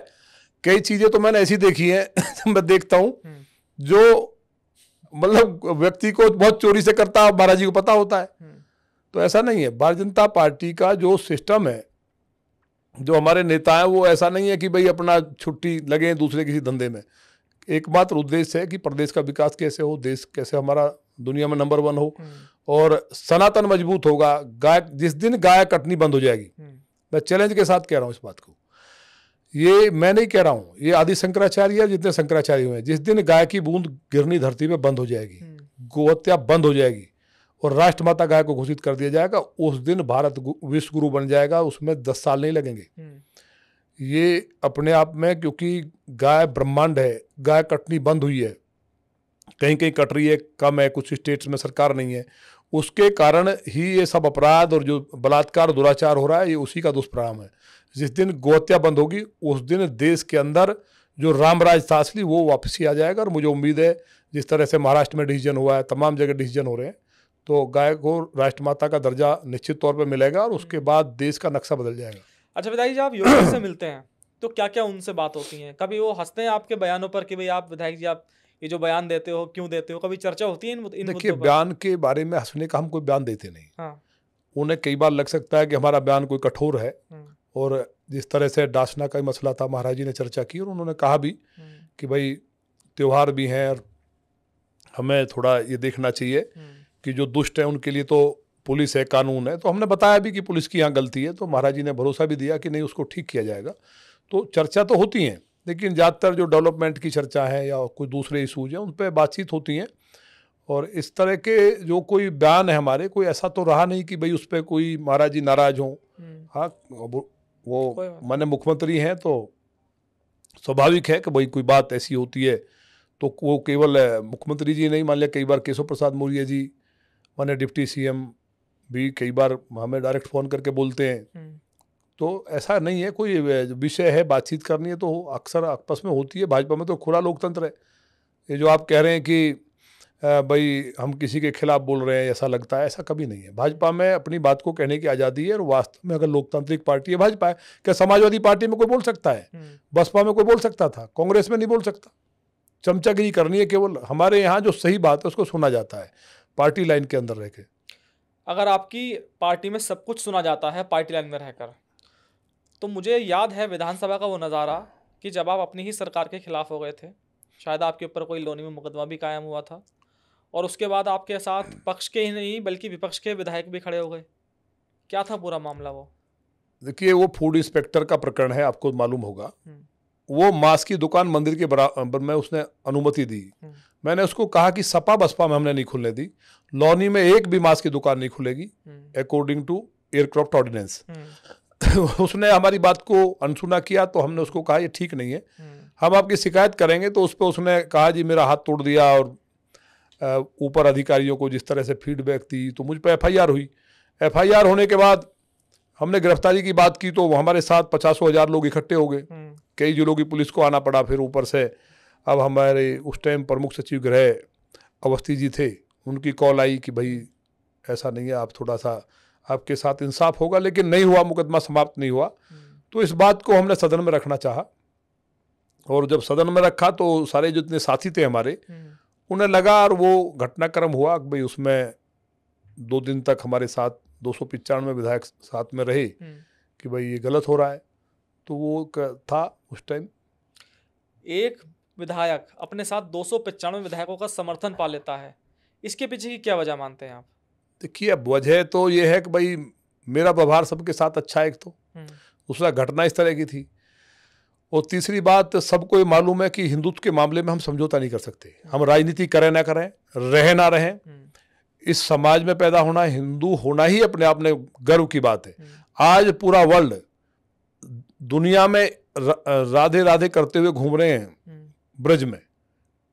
B: कई चीजें तो मैंने ऐसी देखी हैं [LAUGHS] तो मैं देखता हूं हम्म। जो मतलब व्यक्ति को बहुत चोरी से करता है जी को पता होता है हम्म। तो ऐसा नहीं है भारतीय जनता पार्टी का जो सिस्टम है जो हमारे नेता है वो ऐसा नहीं है कि भाई अपना छुट्टी लगे दूसरे किसी धंधे में एकमात्र उद्देश्य है कि प्रदेश का विकास कैसे हो देश कैसे हमारा दुनिया में नंबर वन हो और सनातन मजबूत होगा गाय जिस दिन गाय कटनी बंद हो जाएगी हम्म। मैं चैलेंज के साथ कह रहा हूँ इस बात को ये मैं नहीं कह रहा हूँ ये आदि शंकराचार्य जितने शंकराचार्य हुए हैं जिस दिन गाय की बूंद गिरनी धरती पे बंद हो जाएगी हम्म। गोहत्या बंद हो जाएगी और राष्ट्रमाता गाय को घोषित कर दिया जाएगा उस दिन भारत विश्व गुरु बन जाएगा उसमें दस साल नहीं लगेंगे हम्म। ये अपने आप में क्योंकि गाय ब्रह्मांड है गाय कटनी बंद हुई है कहीं कहीं कट रही है कम है कुछ स्टेट्स में सरकार नहीं है उसके कारण ही ये सब अपराध और जो बलात्कार दुराचार हो रहा है ये उसी का दुष्परिणाम है जिस दिन गोत्या बंद होगी उस दिन देश के अंदर जो रामराज था असली वो वापसी आ जाएगा और मुझे उम्मीद है जिस तरह से महाराष्ट्र में डिसीजन हुआ है तमाम जगह डिसीजन हो रहे हैं तो गाय को राष्ट्रमाता का दर्जा निश्चित तौर पर मिलेगा और उसके बाद देश का नक्शा बदल जाएगा
A: अच्छा विधायक जी आप योगी से मिलते हैं तो क्या क्या उनसे बात होती है कभी वो हंसते हैं आपके बयानों पर कि भाई आप विधायक जी आप ये जो बयान देते हो क्यों देते हो कभी चर्चा होती है इन, देखिए बयान
B: के बारे में हंसने का हम कोई बयान देते नहीं हाँ। उन्हें कई बार लग सकता है कि हमारा बयान कोई कठोर है हम्म। और जिस तरह से डासना का मसला था महाराज जी ने चर्चा की और उन्होंने कहा भी हम्म। कि भाई त्यौहार भी हैं और हमें थोड़ा ये देखना चाहिए हम्म। कि जो दुष्ट है उनके लिए तो पुलिस है कानून है तो हमने बताया भी कि पुलिस की यहाँ गलती है तो महाराज जी ने भरोसा भी दिया कि नहीं उसको ठीक किया जाएगा तो चर्चा तो होती हैं लेकिन ज़्यादातर जो डेवलपमेंट की चर्चा है या कुछ दूसरे इशूज हैं उन पर बातचीत होती हैं और इस तरह के जो कोई बयान है हमारे कोई ऐसा तो रहा नहीं कि भाई उस पर कोई महाराज जी नाराज हों हम्म। हाँ वो मान्य मुख्यमंत्री हैं तो स्वाभाविक है कि भाई कोई बात ऐसी होती है तो वो केवल मुख्यमंत्री जी नहीं मान लिया कई बार केशव प्रसाद मौर्य जी मान्य डिप्टी सीएम भी कई बार हमें डायरेक्ट फ़ोन करके बोलते हैं हम्म। तो ऐसा नहीं है कोई विषय है बातचीत करनी है तो अक्सर आपस में होती है भाजपा में तो खुला लोकतंत्र है ये जो आप कह रहे हैं कि भाई हम किसी के खिलाफ बोल रहे हैं ऐसा लगता है ऐसा कभी नहीं है भाजपा में अपनी बात को कहने की आज़ादी है और वास्तव में अगर लोकतांत्रिक पार्टी है भाजपा है क्या समाजवादी पार्टी में कोई बोल सकता है हम्म। बसपा में कोई बोल सकता था कांग्रेस में नहीं बोल सकता चमचागिरी करनी है केवल हमारे यहाँ जो सही बात है उसको सुना जाता है पार्टी लाइन के अंदर रह के
A: अगर आपकी पार्टी में सब कुछ सुना जाता है पार्टी लाइन में रहकर तो मुझे याद है विधानसभा का वो नज़ारा कि जब आप अपनी ही सरकार के खिलाफ हो गए थे शायद आपके ऊपर कोई लोनी में मुकदमा भी कायम हुआ था और उसके बाद आपके साथ पक्ष के ही नहीं बल्कि विपक्ष के विधायक भी खड़े हो गए क्या था पूरा मामला वो
B: देखिए वो फूड इंस्पेक्टर का प्रकरण है आपको मालूम होगा हम्म। वो मांस की दुकान मंदिर के बराबर में उसने अनुमति दी हम्म। मैंने उसको कहा कि सपा बसपा में हमने नहीं खुलने दी लॉनी में एक भी मांस की दुकान नहीं खुलेगी अकॉर्डिंग टू एयरक्राफ्ट ऑर्डिनेंस [LAUGHS] उसने हमारी बात को अनसुना किया तो हमने उसको कहा ये ठीक नहीं है हम्म। हम आपकी शिकायत करेंगे तो उस पर उसने कहा जी मेरा हाथ तोड़ दिया और ऊपर अधिकारियों को जिस तरह से फीडबैक दी तो मुझ पर एफआईआर हुई एफआईआर होने के बाद हमने गिरफ्तारी की बात की तो हमारे साथ पचासों हज़ार लोग इकट्ठे हो गए हम्म। कई जिलों की पुलिस को आना पड़ा फिर ऊपर से अब हमारे उस टाइम प्रमुख सचिव गृह अवस्थी जी थे उनकी कॉल आई कि भाई ऐसा नहीं है आप थोड़ा सा आपके साथ इंसाफ होगा लेकिन नहीं हुआ मुकदमा समाप्त नहीं हुआ हम्म। तो इस बात को हमने सदन में रखना चाहा और जब सदन में रखा तो सारे जितने साथी थे हमारे हम्म। उन्हें लगा और वो घटनाक्रम हुआ भाई उसमें दो दिन तक हमारे साथ दो सौ पिचानवे विधायक साथ में रहे हम्म। कि भाई ये गलत हो रहा है तो वो था उस टाइम
A: एक विधायक अपने साथ दो सौ विधायकों का समर्थन पा लेता है इसके पीछे की क्या वजह मानते हैं आप
B: देखिए अब वजह तो ये है कि भाई मेरा व्यवहार सबके साथ अच्छा है एक तो हम्म। दूसरा घटना इस तरह की थी और तीसरी बात सबको ये मालूम है कि हिंदुत्व के मामले में हम समझौता नहीं कर सकते हम हम्म। राजनीति करें ना करें रहे ना रहें हम्म। इस समाज में पैदा होना हिंदू होना ही अपने आप में गर्व की बात है आज पूरा वर्ल्ड दुनिया में राधे राधे करते हुए घूम रहे हैं ब्रज में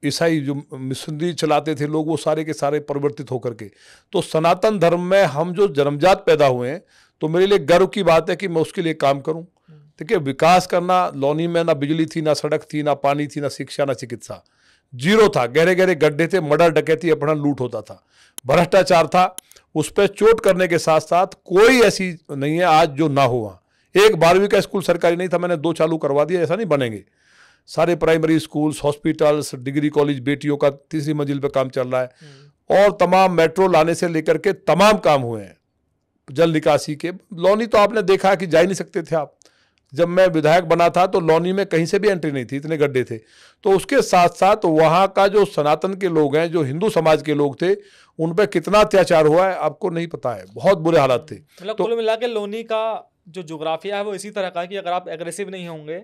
B: ईसाई जो मिशनरी चलाते थे लोग वो सारे के सारे परिवर्तित होकर के तो सनातन धर्म में हम जो जन्मजात पैदा हुए हैं तो मेरे लिए गर्व की बात है कि मैं उसके लिए काम करूं है विकास करना लोनी में ना बिजली थी ना सड़क थी ना पानी थी ना शिक्षा ना चिकित्सा जीरो था गहरे गहरे गड्ढे थे मर्डर डकैती अपना लूट होता था भ्रष्टाचार था उस पर चोट करने के साथ साथ कोई ऐसी नहीं है आज जो ना हुआ एक बारहवीं का स्कूल सरकारी नहीं था मैंने दो चालू करवा दिया ऐसा नहीं बनेंगे सारे primary schools hospitals degree college बेटियों का तीसरी मंजिल पर काम चल रहा है और तमाम मेट्रो लाने से लेकर के तमाम काम हुए हैं जल निकासी के लोनी तो आपने देखा कि जा ही नहीं सकते थे आप जब मैं विधायक बना था तो लोनी में कहीं से भी एंट्री नहीं थी इतने गड्ढे थे तो उसके साथ साथ वहाँ का जो सनातन के लोग हैं जो हिंदू समाज के लोग थे उन पर कितना अत्याचार हुआ है आपको नहीं पता है बहुत बुरे हालात थे
A: मतलब तो, कुल मिला के लोनी का जो जोग्राफिया है वो इसी तरह का कि अगर आप एग्रेसिव नहीं होंगे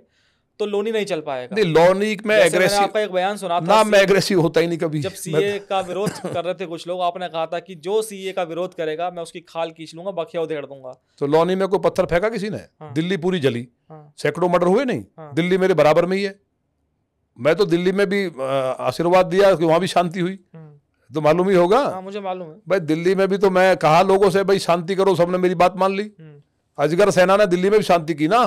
A: तो लोनी नहीं चल पाएगा नहीं लोनी में एग्रेसिव आपका एक बयान सुना था ना मैं एग्रेसिव
B: होता ही नहीं कभी जब सीए
A: का विरोध कर रहे थे कुछ लोग आपने कहा था कि जो सीए का विरोध करेगा मैं उसकी खाल खींच लूंगा बखिया उधेड़ दूंगा
B: तो लोनी में कोई पत्थर फेंका किसी ने हाँ। दिल्ली पूरी जली हाँ। सैकड़ों मर्डर हुए नहीं हाँ। दिल्ली मेरे बराबर में ही है मैं तो दिल्ली में भी आशीर्वाद दिया कि वहां भी शांति हुई हाँ। तो मालूम ही होगा हाँ, मुझे मालूम है भाई दिल्ली में भी तो मैं कहा लोगों से भाई शांति करो सबने मेरी बात मान ली हाँ। अजगर सेना ने दिल्ली में भी शांति की ना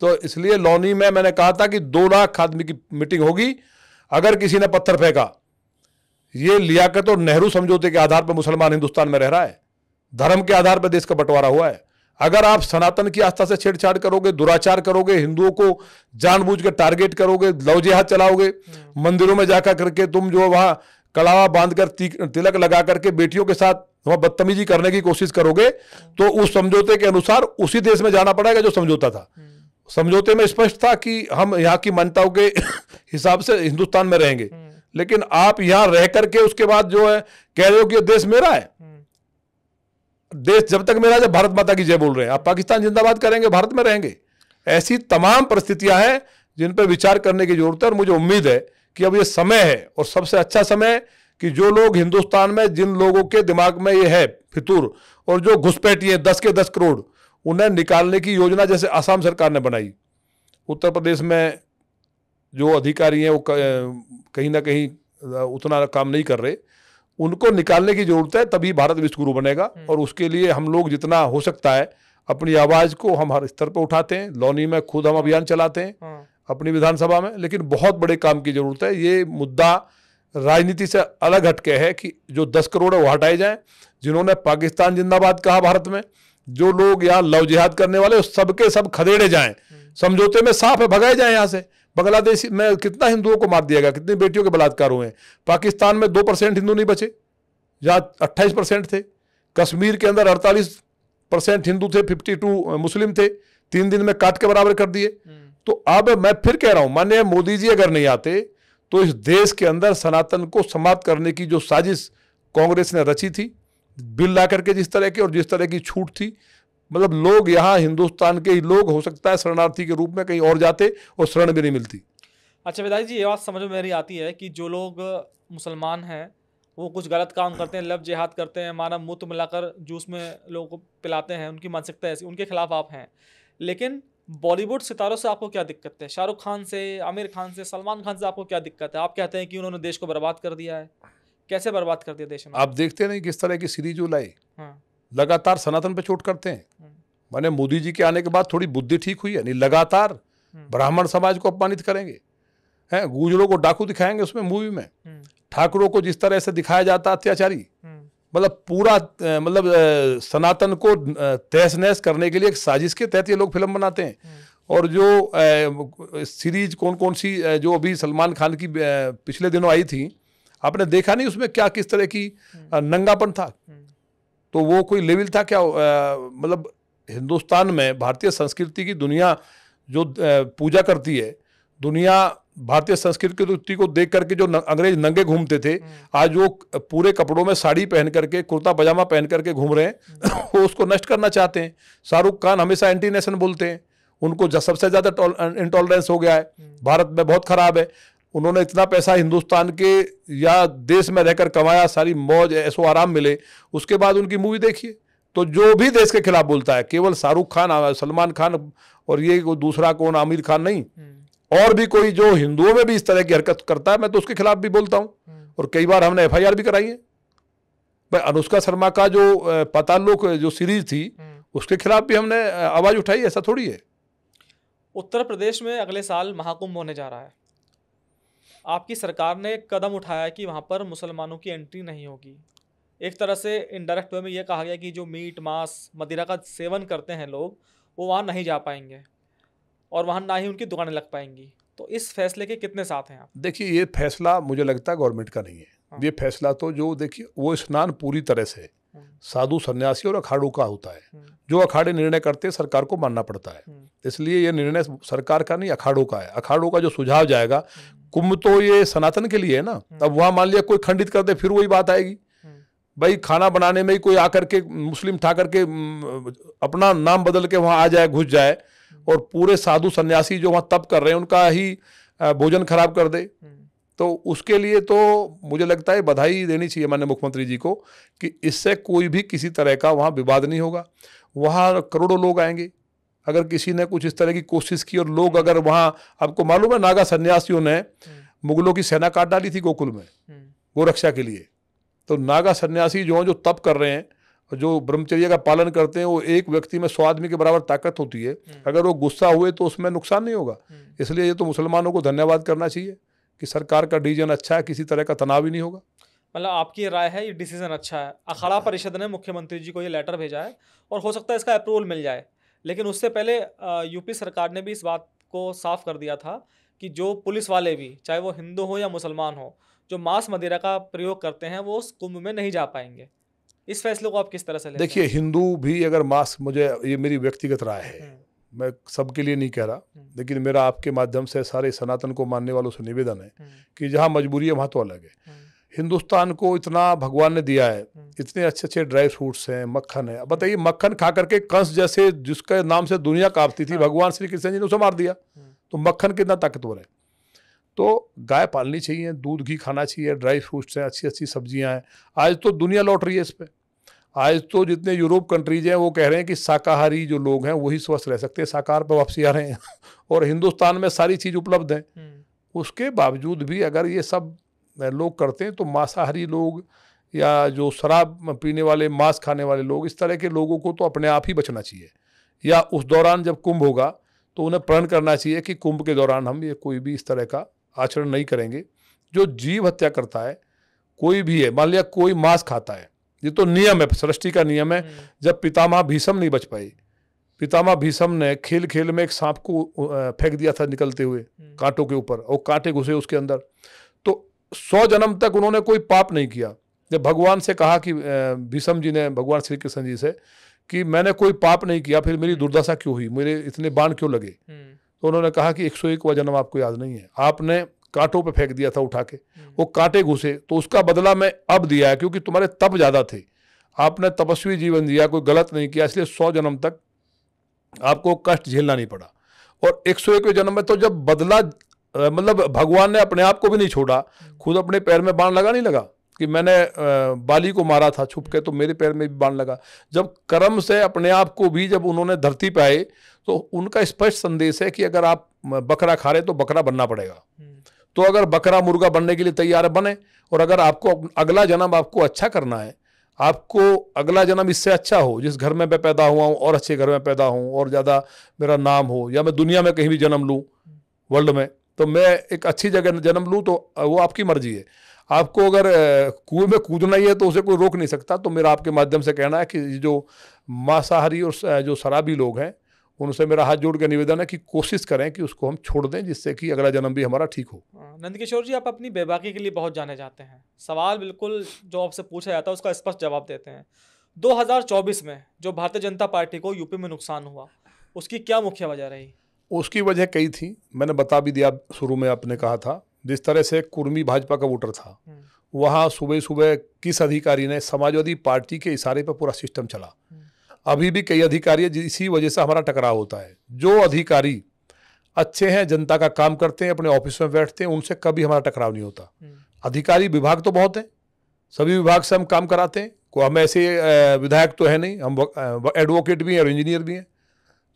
B: तो इसलिए लोनी में मैंने कहा था कि दो लाख आदमी की मीटिंग होगी अगर किसी ने पत्थर फेंका ये लियाकत और नेहरू समझौते के आधार पर मुसलमान हिंदुस्तान में रह रहा है धर्म के आधार पर देश का बंटवारा हुआ है अगर आप सनातन की आस्था से छेड़छाड़ करोगे दुराचार करोगे हिंदुओं को जानबूझ कर टारगेट करोगे जिहाद चलाओगे मंदिरों में जाकर करके तुम जो वहाँ कड़ावा बांध कर तिलक लगा करके बेटियों के साथ वहाँ बदतमीजी करने की कोशिश करोगे तो उस समझौते के अनुसार उसी देश में जाना पड़ेगा जो समझौता था समझौते में स्पष्ट था कि हम यहाँ की मान्यताओं के [LAUGHS] हिसाब से हिंदुस्तान में रहेंगे हम्म। लेकिन आप यहाँ रह करके उसके बाद जो है कह रहे हो कि देश मेरा है हम्म। देश जब तक मेरा जब भारत माता की जय बोल रहे हैं आप पाकिस्तान जिंदाबाद करेंगे भारत में रहेंगे ऐसी तमाम परिस्थितियां हैं जिन पर विचार करने की जरूरत है और मुझे उम्मीद है कि अब ये समय है और सबसे अच्छा समय कि जो लोग हिंदुस्तान में जिन लोगों के दिमाग में ये है फितूर और जो घुसपैठिए दस के दस करोड़ उन्हें निकालने की योजना जैसे असम सरकार ने बनाई उत्तर प्रदेश में जो अधिकारी हैं वो कहीं ना कहीं उतना काम नहीं कर रहे उनको निकालने की जरूरत है तभी भारत विश्व गुरु बनेगा हम्म। और उसके लिए हम लोग जितना हो सकता है अपनी आवाज़ को हम हर स्तर पर उठाते हैं लोनी में खुद हम हाँ। अभियान चलाते हैं हाँ। अपनी विधानसभा में लेकिन बहुत बड़े काम की जरूरत है ये मुद्दा राजनीति से अलग हटके है कि जो दस करोड़ है वो हटाए जाएं जिन्होंने पाकिस्तान जिंदाबाद कहा भारत में जो लोग यहाँ लव जिहाद करने वाले सबके सब खदेड़े जाएं समझौते में साफ है भगाए जाएं यहाँ से बांग्लादेश में कितना हिंदुओं को मार दिया गया कितनी बेटियों के बलात्कार हुए हैं पाकिस्तान में दो परसेंट हिंदू नहीं बचे जहाँ अट्ठाईस परसेंट थे कश्मीर के अंदर अड़तालीस परसेंट हिंदू थे फिफ्टी टू मुस्लिम थे तीन दिन में काट के बराबर कर दिए तो अब मैं फिर कह रहा हूँ मान्य मोदी जी अगर नहीं आते तो इस देश के अंदर सनातन को समाप्त करने की जो साजिश कांग्रेस ने रची थी बिल ला करके जिस तरह के और जिस तरह की छूट थी मतलब लोग यहाँ हिंदुस्तान के ही लोग हो सकता है शरणार्थी के रूप में कहीं और जाते और शरण भी नहीं मिलती
A: अच्छा विदाई जी ये बात समझ में मेरी आती है कि जो लोग मुसलमान हैं वो कुछ गलत काम करते हैं लव जिहाद करते हैं मानव मुत मिलाकर जूस में लोगों को पिलाते हैं उनकी मानसिकता ऐसी उनके खिलाफ आप हैं लेकिन बॉलीवुड सितारों से आपको क्या दिक्कत है शाहरुख खान से आमिर खान से सलमान खान से आपको क्या दिक्कत है आप कहते हैं कि उन्होंने देश को बर्बाद कर दिया है कैसे बर्बाद कर दिया देश में आप
B: देखते नहीं किस तरह की सीरीज वो लाई हाँ। लगातार सनातन पे चोट करते हैं मैंने हम्म। मोदी जी के आने के बाद थोड़ी बुद्धि ठीक हुई है नहीं लगातार हम्म। ब्राह्मण समाज को अपमानित करेंगे हैं गुजरों को डाकू दिखाएंगे उसमें मूवी में हम्म। ठाकुरों को जिस तरह से दिखाया जाता अत्याचारी मतलब पूरा मतलब सनातन को तहस नहस करने के लिए एक साजिश के तहत ये लोग फिल्म बनाते हैं और जो सीरीज कौन कौन सी जो अभी सलमान खान की पिछले दिनों आई थी आपने देखा नहीं उसमें क्या किस तरह की नंगापन था तो वो कोई लेवल था क्या मतलब हिंदुस्तान में भारतीय संस्कृति की दुनिया जो पूजा करती है दुनिया भारतीय संस्कृति को देख करके जो अंग्रेज नंगे घूमते थे हम्म। आज वो पूरे कपड़ों में साड़ी पहन करके कुर्ता पजामा पहन करके घूम रहे हैं हम्म। [LAUGHS] वो उसको नष्ट करना चाहते हैं शाहरुख खान हमेशा एंटी नेशन बोलते हैं उनको सबसे ज़्यादा इंटॉलरेंस हो गया है हम्म। भारत में बहुत ख़राब है उन्होंने इतना पैसा हिंदुस्तान के या देश में रहकर कमाया सारी मौज ऐसो आराम मिले उसके बाद उनकी मूवी देखिए तो जो भी देश के खिलाफ बोलता है केवल शाहरुख खान सलमान खान और ये दूसरा कौन आमिर खान नहीं हम्म। और भी कोई जो हिंदुओं में भी इस तरह की हरकत करता है मैं तो उसके खिलाफ भी बोलता हूँ हम्म। और कई बार हमने एफ भी कराई है भाई अनुष्का शर्मा का जो पतालोक जो सीरीज थी हम्म। उसके खिलाफ भी हमने आवाज़ उठाई ऐसा थोड़ी है
A: उत्तर प्रदेश में अगले साल महाकुंभ होने जा रहा है आपकी सरकार ने एक कदम उठाया कि वहाँ पर मुसलमानों की एंट्री नहीं होगी एक तरह से इनडायरेक्ट वे में यह कहा गया कि जो मीट मांस मदिरा का सेवन करते हैं लोग वो वहाँ नहीं जा पाएंगे और वहाँ ना ही उनकी दुकानें लग पाएंगी तो इस फैसले के कितने साथ हैं आप
B: देखिए ये फैसला मुझे लगता है गवर्नमेंट का नहीं है हाँ। ये फैसला तो जो देखिए वो स्नान पूरी तरह से हम्म। साधु सन्यासी और अखाड़ों का होता है हम्म। जो अखाड़े निर्णय करते हैं सरकार को मानना पड़ता है हम्म। इसलिए यह निर्णय सरकार का नहीं अखाड़ों का है अखाड़ों का जो सुझाव जाएगा कुंभ तो ये सनातन के लिए है ना हम्म। अब वहां मान लिया कोई खंडित कर दे फिर वही बात आएगी हम्म। भाई खाना बनाने में ही कोई आकर के मुस्लिम ठा करके अपना नाम बदल के वहाँ आ जाए घुस जाए हम्म। और पूरे साधु सन्यासी जो वहाँ तप कर रहे हैं उनका ही भोजन खराब कर दे तो उसके लिए तो मुझे लगता है बधाई देनी चाहिए माननीय मुख्यमंत्री जी को कि इससे कोई भी किसी तरह का वहाँ विवाद नहीं होगा वहाँ करोड़ों लोग आएंगे अगर किसी ने कुछ इस तरह की कोशिश की और लोग अगर वहाँ आपको मालूम है नागा सन्यासियों ने हम्म। मुगलों की सेना काट डाली थी गोकुल में हम्म। वो रक्षा के लिए तो नागा सन्यासी जो हैं जो तप कर रहे हैं और जो ब्रह्मचर्य का पालन करते हैं वो एक व्यक्ति में सौ आदमी के बराबर ताकत होती है हम्म। अगर वो गुस्सा हुए तो उसमें नुकसान नहीं होगा इसलिए ये तो मुसलमानों को धन्यवाद करना चाहिए कि सरकार का डिसीजन अच्छा है किसी तरह का तनाव ही
A: नहीं होगा मतलब आपकी राय है ये डिसीजन अच्छा है अखाड़ा परिषद ने मुख्यमंत्री जी को ये लेटर भेजा है और हो सकता है इसका अप्रूवल मिल जाए लेकिन उससे पहले यूपी सरकार ने भी इस बात को साफ कर दिया था कि जो पुलिस वाले भी चाहे वो हिंदू हो या मुसलमान हो जो मांस मदिरा का प्रयोग करते हैं वो उस कुंभ में नहीं जा पाएंगे इस फैसले को आप किस तरह से देखिए हिंदू
B: भी अगर मास्क मुझे ये मेरी व्यक्तिगत राय है हम्म। मैं सबके लिए नहीं कह रहा हम्म। लेकिन मेरा आपके माध्यम से सारे सनातन को मानने वालों से निवेदन है हम्म। कि जहाँ मजबूरी है वहाँ तो अलग है हिंदुस्तान को इतना भगवान ने दिया है हम्म। इतने अच्छे अच्छे ड्राई फ्रूट्स हैं मक्खन है बताइए मक्खन खा करके कंस जैसे जिसके नाम से दुनिया कांपती थी हाँ। भगवान श्री कृष्ण जी ने उसे मार दिया हम्म। तो मक्खन कितना ताकतवर है तो गाय पालनी चाहिए दूध घी खाना चाहिए ड्राई फ्रूट्स हैं अच्छी अच्छी सब्जियाँ हैं आज तो दुनिया लौट रही है इस पर आज तो जितने यूरोप कंट्रीज हैं वो कह रहे हैं कि शाकाहारी जो लोग हैं वही स्वस्थ रह सकते हैं शाकाहार पर वापसी आ रहे हैं [LAUGHS] और हिंदुस्तान में सारी चीज़ उपलब्ध है हम्म। उसके बावजूद भी अगर ये सब लोग करते हैं तो मांसाहारी लोग या जो शराब पीने वाले मांस खाने वाले लोग इस तरह के लोगों को तो अपने आप ही बचना चाहिए या उस दौरान जब कुंभ होगा तो उन्हें प्रण करना चाहिए कि कुंभ के दौरान हम ये कोई भी इस तरह का आचरण नहीं करेंगे जो जीव हत्या करता है कोई भी है मान लिया कोई मांस खाता है ये तो नियम है सृष्टि का नियम है हम्म। जब पितामह भीषम नहीं बच पाई पितामह भीषम ने खेल खेल में एक सांप को फेंक दिया था निकलते हुए हम्म। कांटों के ऊपर और कांटे घुसे उसके अंदर सौ जन्म तक उन्होंने कोई पाप नहीं किया जब भगवान से कहा कि भीषम जी ने भगवान श्री कृष्ण जी से कि मैंने कोई पाप नहीं किया फिर मेरी दुर्दशा क्यों हुई मेरे इतने बाण क्यों लगे हम्म। तो उन्होंने कहा कि एक सौ एकवा जन्म आपको याद नहीं है आपने कांटों पे फेंक दिया था उठा के हम्म। वो कांटे घुसे तो उसका बदला मैं अब दिया है क्योंकि तुम्हारे तप ज़्यादा थे आपने तपस्वी जीवन दिया कोई गलत नहीं किया इसलिए सौ जन्म तक आपको कष्ट झेलना नहीं पड़ा और एक सौ जन्म में तो जब बदला मतलब भगवान ने अपने आप को भी नहीं छोड़ा खुद अपने पैर में बाण लगा नहीं लगा कि मैंने बाली को मारा था छुप के तो मेरे पैर में भी बाण लगा जब कर्म से अपने आप को भी जब उन्होंने धरती पर आए तो उनका स्पष्ट संदेश है कि अगर आप बकरा खा रहे तो बकरा बनना पड़ेगा हम्म। तो अगर बकरा मुर्गा बनने के लिए तैयार है बने और अगर आपको अगला जन्म आपको अच्छा करना है आपको अगला जन्म इससे अच्छा हो जिस घर में मैं पैदा हुआ हूँ और अच्छे घर में पैदा हूँ और ज़्यादा मेरा नाम हो या मैं दुनिया में कहीं भी जन्म लूँ हम्म। वर्ल्ड में तो मैं एक अच्छी जगह जन्म लूँ तो वो आपकी मर्जी है आपको अगर कुएं में कूदना ही है तो उसे कोई रोक नहीं सकता तो मेरा आपके माध्यम से कहना है कि जो मांसाहारी और जो शराबी लोग हैं उनसे मेरा हाथ जोड़ के निवेदन है कि कोशिश करें कि उसको हम छोड़ दें जिससे कि अगला जन्म भी हमारा ठीक हो
A: हाँ, नंदकिशोर जी आप अपनी बेबाकी के लिए बहुत जाने जाते हैं सवाल बिल्कुल जो आपसे पूछा जाता है उसका स्पष्ट जवाब देते हैं 2024 में जो भारतीय जनता पार्टी को यूपी में नुकसान हुआ उसकी क्या मुख्य वजह रही
B: उसकी वजह कई थी मैंने बता भी दिया शुरू में आपने कहा था जिस तरह से कुर्मी भाजपा का वोटर था हम्म। वहाँ सुबह सुबह किस अधिकारी ने समाजवादी पार्टी के इशारे पर पूरा सिस्टम चला हम्म। अभी भी कई अधिकारी है इसी वजह से हमारा टकराव होता है जो अधिकारी अच्छे हैं जनता का काम करते हैं अपने ऑफिस में बैठते हैं उनसे कभी हमारा टकराव नहीं होता हम्म। अधिकारी विभाग तो बहुत हैं सभी विभाग से हम काम कराते हैं को हम ऐसे विधायक तो है नहीं हम एडवोकेट भी हैं और इंजीनियर भी हैं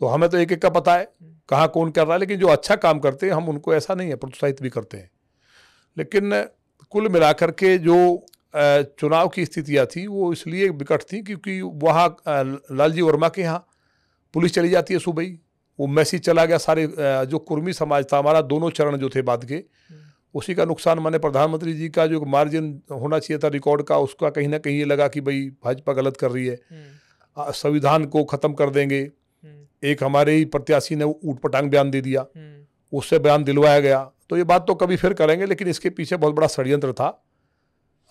B: तो हमें तो एक एक का पता है हम्म। कहाँ कौन कर रहा है लेकिन जो अच्छा काम करते हैं हम उनको ऐसा नहीं है प्रोत्साहित भी करते हैं लेकिन कुल मिलाकर के जो चुनाव की स्थितियाँ थी वो इसलिए विकट थी क्योंकि वहाँ लालजी वर्मा के यहाँ पुलिस चली जाती है सुबह ही वो मैसेज चला गया सारे जो कुर्मी समाज था हमारा दोनों चरण जो थे बाद के हम्म। उसी का नुकसान मैंने प्रधानमंत्री जी का जो मार्जिन होना चाहिए था रिकॉर्ड का उसका कहीं ना कहीं ये लगा कि भाई भाजपा गलत कर रही है हम्म। संविधान को ख़त्म कर देंगे एक हमारे ही प्रत्याशी ने ऊट पटांग बयान दे दिया हम्म। उससे बयान दिलवाया गया तो ये बात तो कभी फिर करेंगे लेकिन इसके पीछे बहुत बड़ा षड्यंत्र था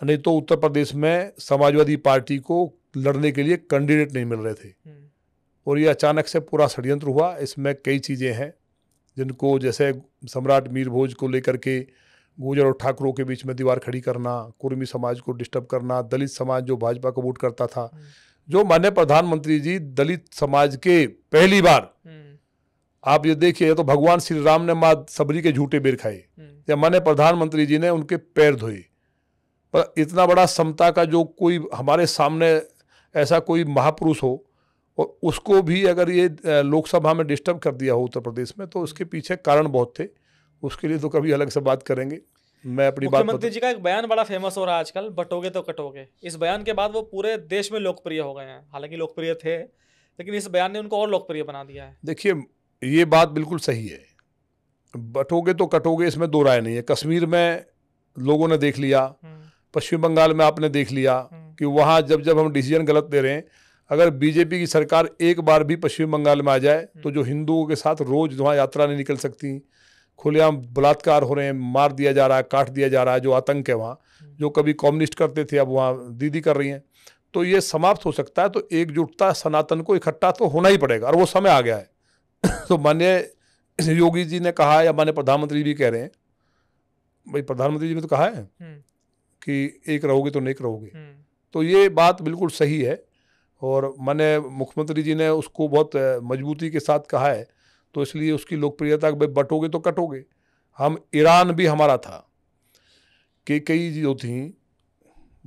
B: नहीं तो उत्तर प्रदेश में समाजवादी पार्टी को लड़ने के लिए कैंडिडेट नहीं मिल रहे थे हम्म। और ये अचानक से पूरा षड्यंत्र हुआ इसमें कई चीज़ें हैं जिनको जैसे सम्राट मीर भोज को लेकर के गुजर और ठाकुरों के बीच में दीवार खड़ी करना कुर्मी समाज को डिस्टर्ब करना दलित समाज जो भाजपा को वोट करता था हम्म। जो मान्य प्रधानमंत्री जी दलित समाज के पहली बार हम्म। आप ये देखिए तो भगवान श्री राम ने माँ सबरी के झूठे बेर खाए हम्म। या मान्य प्रधानमंत्री जी ने उनके पैर धोए पर इतना बड़ा समता का जो कोई हमारे सामने ऐसा कोई महापुरुष हो और उसको भी अगर ये लोकसभा में डिस्टर्ब कर दिया हो उत्तर प्रदेश में तो उसके पीछे कारण बहुत थे उसके लिए तो कभी अलग से बात करेंगे मैं अपनी बात मुख्यमंत्री
A: जी का एक बयान बड़ा फेमस हो रहा है आजकल बटोगे तो कटोगे इस बयान के बाद वो पूरे देश में लोकप्रिय हो गए हैं हालांकि लोकप्रिय थे लेकिन इस बयान ने उनको और लोकप्रिय बना दिया है
B: देखिए ये बात बिल्कुल सही है बटोगे तो कटोगे इसमें दो राय नहीं है कश्मीर में लोगों ने देख लिया हम्म। पश्चिम बंगाल में आपने देख लिया हम्म। कि वहाँ जब जब हम डिसीजन गलत दे रहे हैं अगर बीजेपी की सरकार एक बार भी पश्चिम बंगाल में आ जाए हम्म। तो जो हिंदुओं के साथ रोज़ वहाँ यात्रा नहीं निकल सकती खुलेआम बलात्कार हो रहे हैं मार दिया जा रहा है काट दिया जा रहा है जो आतंक है वहाँ हम्म। जो कभी कम्युनिस्ट करते थे अब वहाँ दीदी कर रही हैं तो ये समाप्त हो सकता है तो एकजुटता सनातन को इकट्ठा तो होना ही पड़ेगा और वो समय आ गया है [COUGHS] तो मान्य योगी जी ने कहा है या मान्य प्रधानमंत्री भी कह रहे हैं भाई प्रधानमंत्री जी ने तो कहा है हम्म। कि एक रहोगे तो नेक रहोगे हम्म। तो ये बात बिल्कुल सही है और मैंने मुख्यमंत्री जी ने उसको बहुत मजबूती के साथ कहा है तो इसलिए उसकी लोकप्रियता बटोगे तो कटोगे हम ईरान भी हमारा था के कई जो थी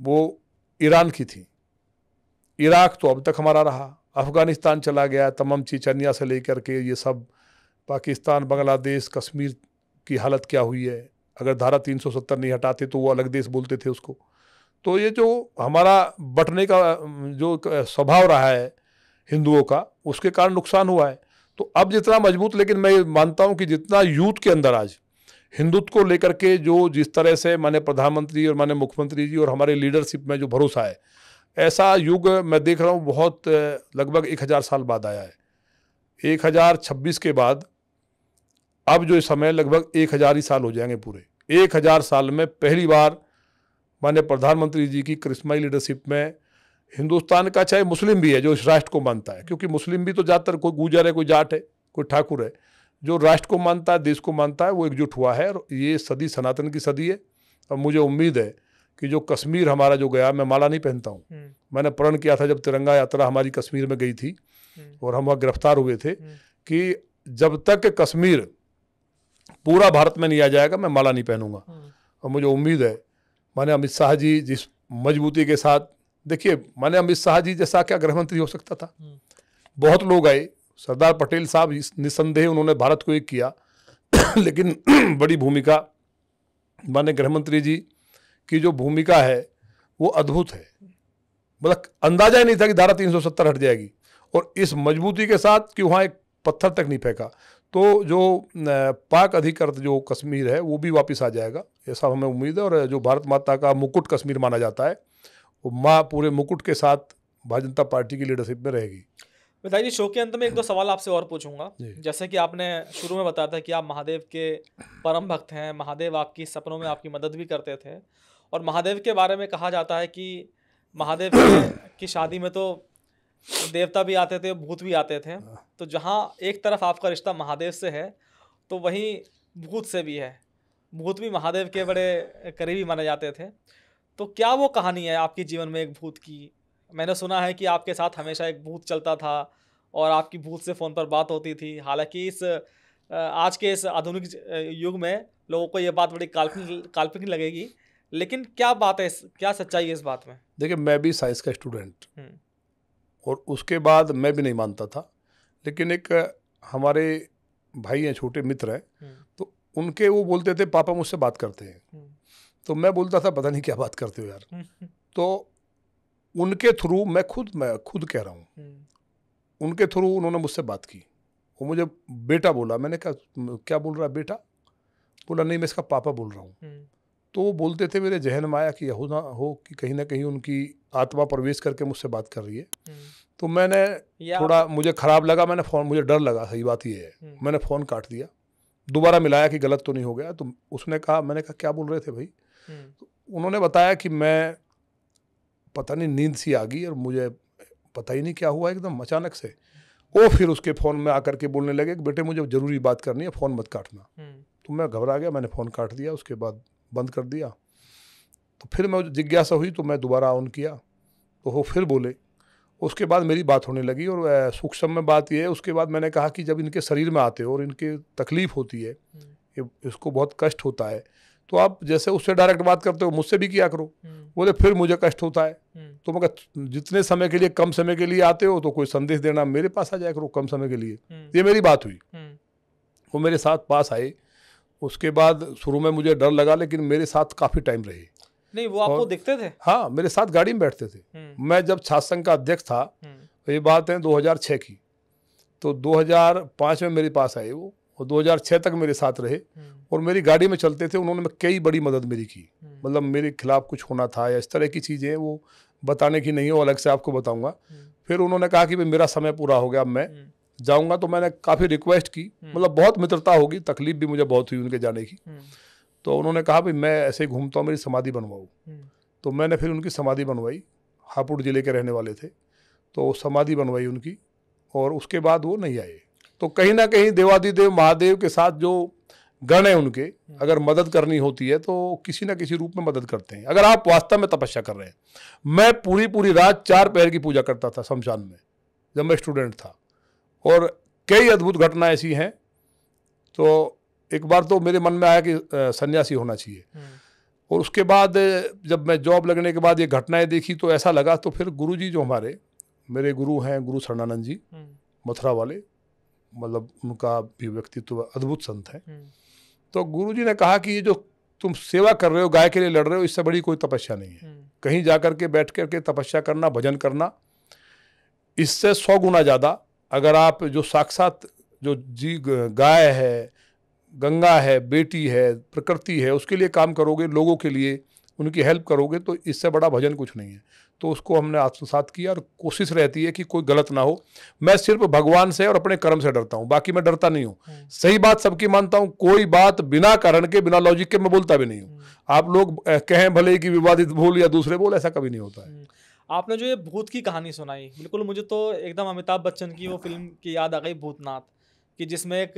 B: वो ईरान की थी इराक तो अब तक हमारा रहा अफ़गानिस्तान चला गया तमाम चीचनिया से लेकर के ये सब पाकिस्तान बांग्लादेश कश्मीर की हालत क्या हुई है अगर धारा 370 नहीं हटाते तो वो अलग देश बोलते थे उसको तो ये जो हमारा बटने का जो स्वभाव रहा है हिंदुओं का उसके कारण नुकसान हुआ है तो अब जितना मजबूत लेकिन मैं मानता हूँ कि जितना यूथ के अंदर आज हिंदुत्व को लेकर के जो जिस तरह से माने प्रधानमंत्री और माने मुख्यमंत्री जी और हमारे लीडरशिप में जो भरोसा है ऐसा युग मैं देख रहा हूँ बहुत लगभग एक हज़ार साल बाद आया है एक हज़ार छब्बीस के बाद अब जो समय लगभग एक हज़ार ही साल हो जाएंगे पूरे एक हज़ार साल में पहली बार माने प्रधानमंत्री जी की क्रिस्माई लीडरशिप में हिंदुस्तान का चाहे मुस्लिम भी है जो इस राष्ट्र को मानता है क्योंकि मुस्लिम भी तो ज़्यादातर कोई गुजर है कोई जाट है कोई ठाकुर है जो राष्ट्र को मानता है देश को मानता है वो एकजुट हुआ है और ये सदी सनातन की सदी है और मुझे उम्मीद है कि जो कश्मीर हमारा जो गया मैं माला नहीं पहनता हूँ हम्म। मैंने प्रण किया था जब तिरंगा यात्रा हमारी कश्मीर में गई थी हम्म। और हम वहाँ गिरफ्तार हुए थे हम्म। कि जब तक कश्मीर पूरा भारत में नहीं आ जाएगा मैं माला नहीं पहनूंगा और मुझे उम्मीद है माने अमित शाह जी जिस मजबूती के साथ देखिए माने अमित शाह जी जैसा क्या गृह मंत्री हो सकता था बहुत लोग आए सरदार पटेल साहब निसंदेह उन्होंने भारत को एक किया [COUGHS] लेकिन [CLEARS THROAT] बड़ी भूमिका माने गृह मंत्री जी की जो भूमिका है वो अद्भुत है मतलब अंदाजा ही नहीं था कि धारा 370 हट जाएगी और इस मजबूती के साथ कि वहाँ एक पत्थर तक नहीं फेंका तो जो पाक अधिकृत जो कश्मीर है वो भी वापस आ जाएगा ऐसा हमें उम्मीद है और जो भारत माता का मुकुट कश्मीर माना जाता है वो माँ पूरे मुकुट के साथ भारतीय जनता पार्टी की लीडरशिप में रहेगी
A: बताइए जी शो के अंत में एक दो सवाल आपसे और पूछूंगा जैसे कि आपने शुरू में बताया था कि आप महादेव के परम भक्त हैं महादेव आपकी सपनों में आपकी मदद भी करते थे और महादेव के बारे में कहा जाता है कि महादेव की शादी में तो देवता भी आते थे भूत भी आते थे हाँ। तो जहाँ एक तरफ आपका रिश्ता महादेव से है तो वहीं भूत से भी है भूत भी महादेव के बड़े करीबी माने जाते थे तो क्या वो कहानी है आपके जीवन में एक भूत की मैंने सुना है कि आपके साथ हमेशा एक भूत चलता था और आपकी भूत से फ़ोन पर बात होती थी हालांकि इस आज के इस आधुनिक युग में लोगों को ये बात बड़ी काल्पनिक काल्पनिक लगेगी लेकिन क्या बात है क्या सच्चाई है इस बात में
B: देखिए मैं भी साइंस का स्टूडेंट और उसके बाद मैं भी नहीं मानता था लेकिन एक हमारे भाई हैं छोटे मित्र हैं तो उनके वो बोलते थे पापा मुझसे बात करते हैं तो मैं बोलता था पता नहीं क्या बात करते हो यार हम्म, हम्म। तो उनके थ्रू मैं खुद मैं खुद कह रहा हूँ हम्म। उनके थ्रू उन्होंने मुझसे बात की वो मुझे बेटा बोला मैंने कहा क्या बोल रहा है बेटा बोला नहीं मैं इसका पापा बोल रहा हूँ तो वो बोलते थे मेरे जहन में आया कि यह ना हो कि कहीं ना कहीं उनकी आत्मा प्रवेश करके मुझसे बात कर रही है तो मैंने थोड़ा मुझे ख़राब लगा मैंने फ़ोन मुझे डर लगा सही बात ये है मैंने फ़ोन काट दिया दोबारा मिलाया कि गलत तो नहीं हो गया तो उसने कहा मैंने कहा क्या बोल रहे थे भाई हम्म। उन्होंने बताया कि मैं पता नहीं नींद सी आ गई और मुझे पता ही नहीं क्या हुआ एकदम अचानक से वो फिर उसके फ़ोन में आकर के बोलने लगे कि बेटे मुझे ज़रूरी बात करनी है फ़ोन मत काटना हम्म। तो मैं घबरा गया मैंने फ़ोन काट दिया उसके बाद बंद कर दिया तो फिर मैं जिज्ञासा हुई तो मैं दोबारा ऑन किया तो वो फिर बोले उसके बाद मेरी बात होने लगी और सूक्ष्म में बात यह है उसके बाद मैंने कहा कि जब इनके शरीर में आते हो और इनके तकलीफ़ होती है हम्म। इसको बहुत कष्ट होता है तो आप जैसे उससे डायरेक्ट बात करते हो मुझसे भी किया करो हम्म। बोले फिर मुझे कष्ट होता है हम्म। तो मैं जितने समय के लिए कम समय के लिए आते हो तो कोई संदेश देना मेरे पास आ जाया करो कम समय के लिए हम्म। ये मेरी बात हुई वो मेरे साथ पास आए उसके बाद शुरू में मुझे डर लगा लेकिन मेरे साथ काफ़ी टाइम रहे
A: नहीं वो आपको दिखते थे
B: हाँ मेरे साथ गाड़ी में बैठते थे मैं जब छात्र संघ का अध्यक्ष था ये बात है दो की तो 2005 में मेरे पास आए वो और 2006 तक मेरे साथ रहे हम्म। और मेरी गाड़ी में चलते थे उन्होंने कई बड़ी मदद मेरी की हम्म। मतलब मेरे खिलाफ कुछ होना था या इस तरह की चीज़ें वो बताने की नहीं हो अलग से आपको बताऊंगा हम्म। फिर उन्होंने कहा कि भाई मेरा समय पूरा हो गया अब मैं जाऊंगा तो मैंने काफ़ी रिक्वेस्ट की मतलब बहुत मित्रता होगी तकलीफ भी मुझे बहुत हुई उनके जाने की तो उन्होंने कहा भाई मैं ऐसे ही घूमता हूँ मेरी समाधि बनवाओ तो मैंने फिर उनकी समाधि बनवाई हापुड़ ज़िले के रहने वाले थे तो समाधि बनवाई उनकी और उसके बाद वो नहीं आए तो कहीं ना कहीं देवादिदेव महादेव के साथ जो गण है उनके अगर मदद करनी होती है तो किसी ना किसी रूप में मदद करते हैं अगर आप वास्तव में तपस्या कर रहे हैं मैं पूरी पूरी रात चार पैर की पूजा करता था शमशान में जब मैं स्टूडेंट था और कई अद्भुत घटना ऐसी हैं तो एक बार तो मेरे मन में आया कि सन्यासी होना चाहिए हम्म। और उसके बाद जब मैं जॉब लगने के बाद ये घटनाएं देखी तो ऐसा लगा तो फिर गुरुजी जो हमारे मेरे गुरु हैं गुरु शरणानंद जी हम्म। मथुरा वाले मतलब उनका भी व्यक्तित्व अद्भुत संत है हम्म। तो गुरु जी ने कहा कि ये जो तुम सेवा कर रहे हो गाय के लिए लड़ रहे हो इससे बड़ी कोई तपस्या नहीं है हम्म। कहीं जा करके बैठ करके तपस्या करना भजन करना इससे सौ गुना ज़्यादा अगर आप जो साक्षात जो जी गाय है गंगा है बेटी है प्रकृति है उसके लिए काम करोगे लोगों के लिए उनकी हेल्प करोगे तो इससे बड़ा भजन कुछ नहीं है तो उसको हमने आत्मसात किया और कोशिश रहती है कि कोई गलत ना हो मैं सिर्फ भगवान से और अपने कर्म से डरता हूँ बाकी मैं डरता नहीं हूँ हम्म। सही बात सबकी मानता हूँ कोई बात बिना कारण के बिना लॉजिक के मैं बोलता भी नहीं हूँ हम्म। आप लोग कहें भले कि विवादित भूल या दूसरे बोल ऐसा कभी नहीं होता है हम्म।
A: आपने जो ये भूत की कहानी सुनाई बिल्कुल मुझे तो एकदम अमिताभ बच्चन की वो फिल्म की याद आ गई भूतनाथ कि जिसमें एक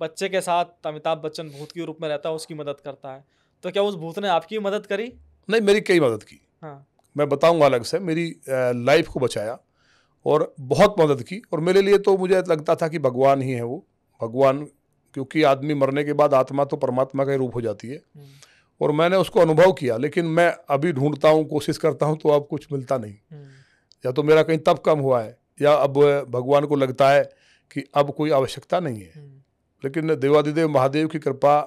A: बच्चे के साथ अमिताभ बच्चन भूत के रूप में रहता है उसकी मदद करता है तो क्या उस भूत ने आपकी मदद करी
B: नहीं मेरी कई मदद की हाँ मैं बताऊंगा अलग से मेरी लाइफ को बचाया और बहुत मदद की और मेरे लिए तो मुझे लगता था कि भगवान ही है वो भगवान क्योंकि आदमी मरने के बाद आत्मा तो परमात्मा का ही रूप हो जाती है हम्म। और मैंने उसको अनुभव किया लेकिन मैं अभी ढूंढता हूँ कोशिश करता हूँ तो अब कुछ मिलता नहीं हम्म। या तो मेरा कहीं तब कम हुआ है या अब भगवान को लगता है कि अब कोई आवश्यकता नहीं है हम्म। लेकिन देवादिदेव महादेव की कृपा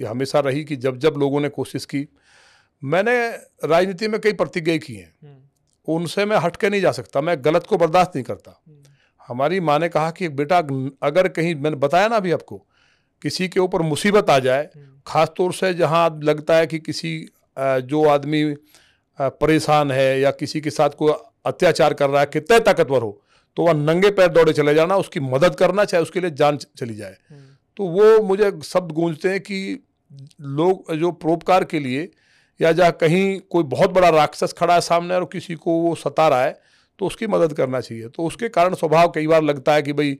B: ये हमेशा रही कि जब जब लोगों ने कोशिश की मैंने राजनीति में कई प्रतिज्ञाएं की हैं हम्म। उनसे मैं हट के नहीं जा सकता मैं गलत को बर्दाश्त नहीं करता हम्म। हमारी माँ ने कहा कि बेटा अगर कहीं मैंने बताया ना अभी आपको किसी के ऊपर मुसीबत आ जाए हम्म। ख़ास तौर से जहाँ लगता है कि किसी जो आदमी परेशान है या किसी के साथ कोई अत्याचार कर रहा है कितने ताकतवर हो तो वह नंगे पैर दौड़े चले जाना उसकी मदद करना चाहे उसके लिए जान चली जाए तो वो मुझे शब्द गूंजते हैं कि लोग जो परोपकार के लिए या जहाँ कहीं कोई बहुत बड़ा राक्षस खड़ा है सामने और किसी को वो सता रहा है तो उसकी मदद करना चाहिए तो उसके कारण स्वभाव कई बार लगता है कि भाई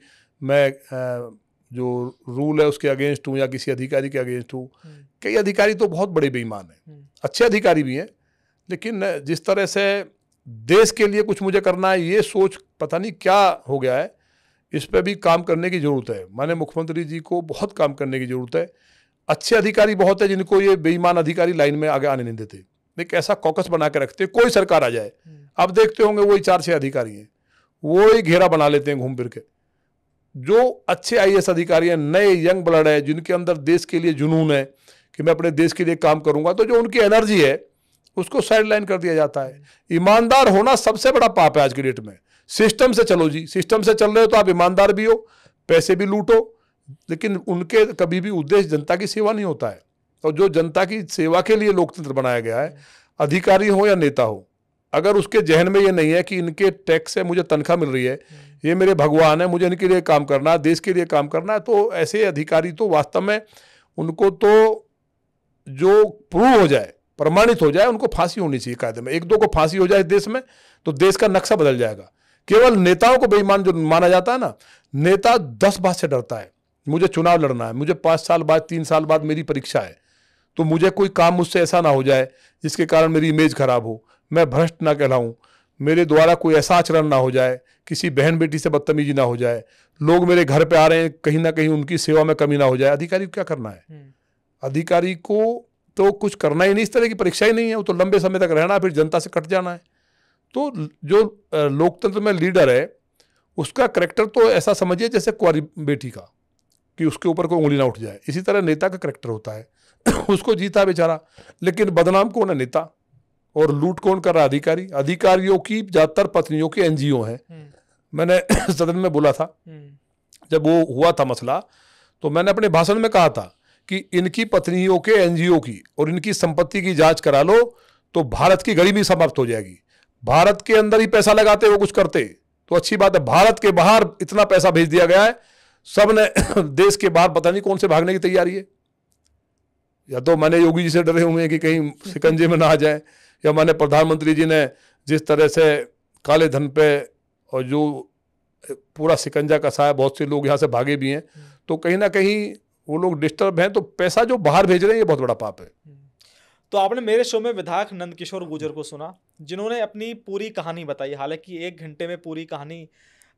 B: मैं जो रूल है उसके अगेंस्ट हूँ या किसी अधिकारी के अगेंस्ट हूँ हम्म। कई अधिकारी तो बहुत बड़े बेईमान हैं हम्म। अच्छे अधिकारी भी हैं लेकिन जिस तरह से देश के लिए कुछ मुझे करना है ये सोच पता नहीं क्या हो गया है इस पर भी काम करने की ज़रूरत है माने मुख्यमंत्री जी को बहुत काम करने की ज़रूरत है अच्छे अधिकारी बहुत है जिनको ये बेईमान अधिकारी लाइन में आगे आने नहीं देते एक ऐसा कॉकस बना के रखते कोई सरकार आ जाए आप हम्म। देखते होंगे वही चार छः अधिकारी हैं वो ही घेरा बना लेते हैं घूम फिर के जो अच्छे एस अधिकारी हैं नए यंग ब्लड है जिनके अंदर देश के लिए जुनून है कि मैं अपने देश के लिए काम करूंगा तो जो उनकी एनर्जी है उसको साइड लाइन कर दिया जाता है हम्म। ईमानदार होना सबसे बड़ा पाप है आज के डेट में सिस्टम से चलो जी सिस्टम से चल रहे हो तो आप ईमानदार भी हो पैसे भी लूटो लेकिन उनके कभी भी उद्देश्य जनता की सेवा नहीं होता है और जो जनता की सेवा के लिए लोकतंत्र बनाया गया है अधिकारी हो या नेता हो अगर उसके जहन में ये नहीं है कि इनके टैक्स से मुझे तनख्वाह मिल रही है ये मेरे भगवान है मुझे इनके लिए काम करना है देश के लिए काम करना है तो ऐसे अधिकारी तो वास्तव में उनको तो जो प्रूव हो जाए प्रमाणित हो जाए उनको फांसी होनी चाहिए कायदे में एक दो को फांसी हो जाए देश में तो देश का नक्शा बदल जाएगा केवल नेताओं को बेईमान जो माना जाता है ना नेता दस बात से डरता है मुझे चुनाव लड़ना है मुझे पाँच साल बाद तीन साल बाद मेरी परीक्षा है तो मुझे कोई काम मुझसे ऐसा ना हो जाए जिसके कारण मेरी इमेज खराब हो मैं भ्रष्ट ना कहलाऊँ मेरे द्वारा कोई ऐसा आचरण ना हो जाए किसी बहन बेटी से बदतमीजी ना हो जाए लोग मेरे घर पे आ रहे हैं कहीं ना कहीं उनकी सेवा में कमी ना हो जाए अधिकारी को क्या करना है हम्म। अधिकारी को तो कुछ करना ही नहीं इस तरह की परीक्षा ही नहीं है वो तो लंबे समय तक रहना है फिर जनता से कट जाना है तो जो लोकतंत्र में लीडर है उसका करेक्टर तो ऐसा समझिए जैसे कुआरी बेटी का कि उसके ऊपर कोई उंगली ना उठ जाए इसी तरह नेता का करेक्टर होता है [COUGHS] उसको जीता बेचारा लेकिन बदनाम कौन है नेता और लूट कौन कर रहा अधिकारी अधिकारियों की ज़्यादातर पत्नियों के एनजीओ हैं हम्म। मैंने [COUGHS] सदन में बोला था हम्म। जब वो हुआ था मसला तो मैंने अपने भाषण में कहा था कि इनकी पत्नियों के एनजीओ की और इनकी संपत्ति की जांच करा लो तो भारत की गरीबी समाप्त हो जाएगी भारत के अंदर ही पैसा लगाते वो कुछ करते तो अच्छी बात है भारत के बाहर इतना पैसा भेज दिया गया है सब ने [COUGHS] देश के बाहर पता नहीं कौन से भागने की तैयारी है या तो मैंने योगी जी से डरे हुए हैं कि कहीं शिकंजे में ना आ जाए या मैंने प्रधानमंत्री जी ने जिस तरह से काले धन पे और जो पूरा शिकंजा कसा है बहुत से लोग यहाँ से भागे भी हैं तो कहीं ना कहीं वो लोग डिस्टर्ब हैं तो पैसा जो बाहर भेज रहे हैं ये बहुत बड़ा पाप है
A: तो आपने मेरे शो में विधायक नंदकिशोर गुजर को सुना जिन्होंने अपनी पूरी कहानी बताई हालांकि एक घंटे में पूरी कहानी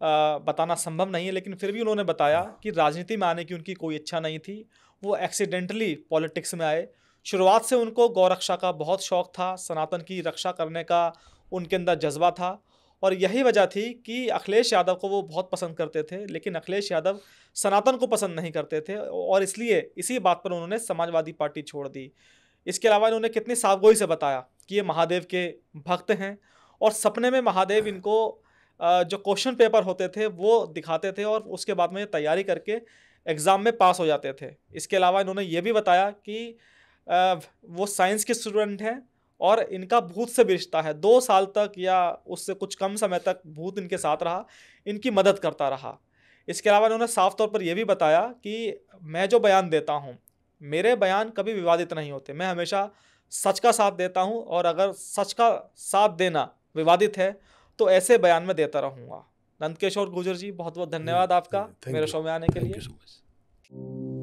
A: बताना संभव नहीं है लेकिन फिर भी उन्होंने बताया कि राजनीति में आने की उनकी कोई इच्छा नहीं थी वो एक्सीडेंटली पॉलिटिक्स में आए शुरुआत से उनको गौरक्षा का बहुत शौक था सनातन की रक्षा करने का उनके अंदर जज्बा था और यही वजह थी कि अखिलेश यादव को वो बहुत पसंद करते थे लेकिन अखिलेश यादव सनातन को पसंद नहीं करते थे और इसलिए इसी बात पर उन्होंने समाजवादी पार्टी छोड़ दी इसके अलावा इन्होंने कितनी सावगोई से बताया कि ये महादेव के भक्त हैं और सपने में महादेव इनको जो क्वेश्चन पेपर होते थे वो दिखाते थे और उसके बाद में तैयारी करके एग्ज़ाम में पास हो जाते थे इसके अलावा इन्होंने ये भी बताया कि वो साइंस के स्टूडेंट हैं और इनका भूत से भी रिश्ता है दो साल तक या उससे कुछ कम समय तक भूत इनके साथ रहा इनकी मदद करता रहा इसके अलावा इन्होंने साफ तौर पर यह भी बताया कि मैं जो बयान देता हूँ मेरे बयान कभी विवादित नहीं होते मैं हमेशा सच का साथ देता हूँ और अगर सच का साथ देना विवादित है तो ऐसे बयान में देता रहूंगा नंदकिशोर गुजर जी बहुत बहुत धन्यवाद आपका मेरे शो में आने के लिए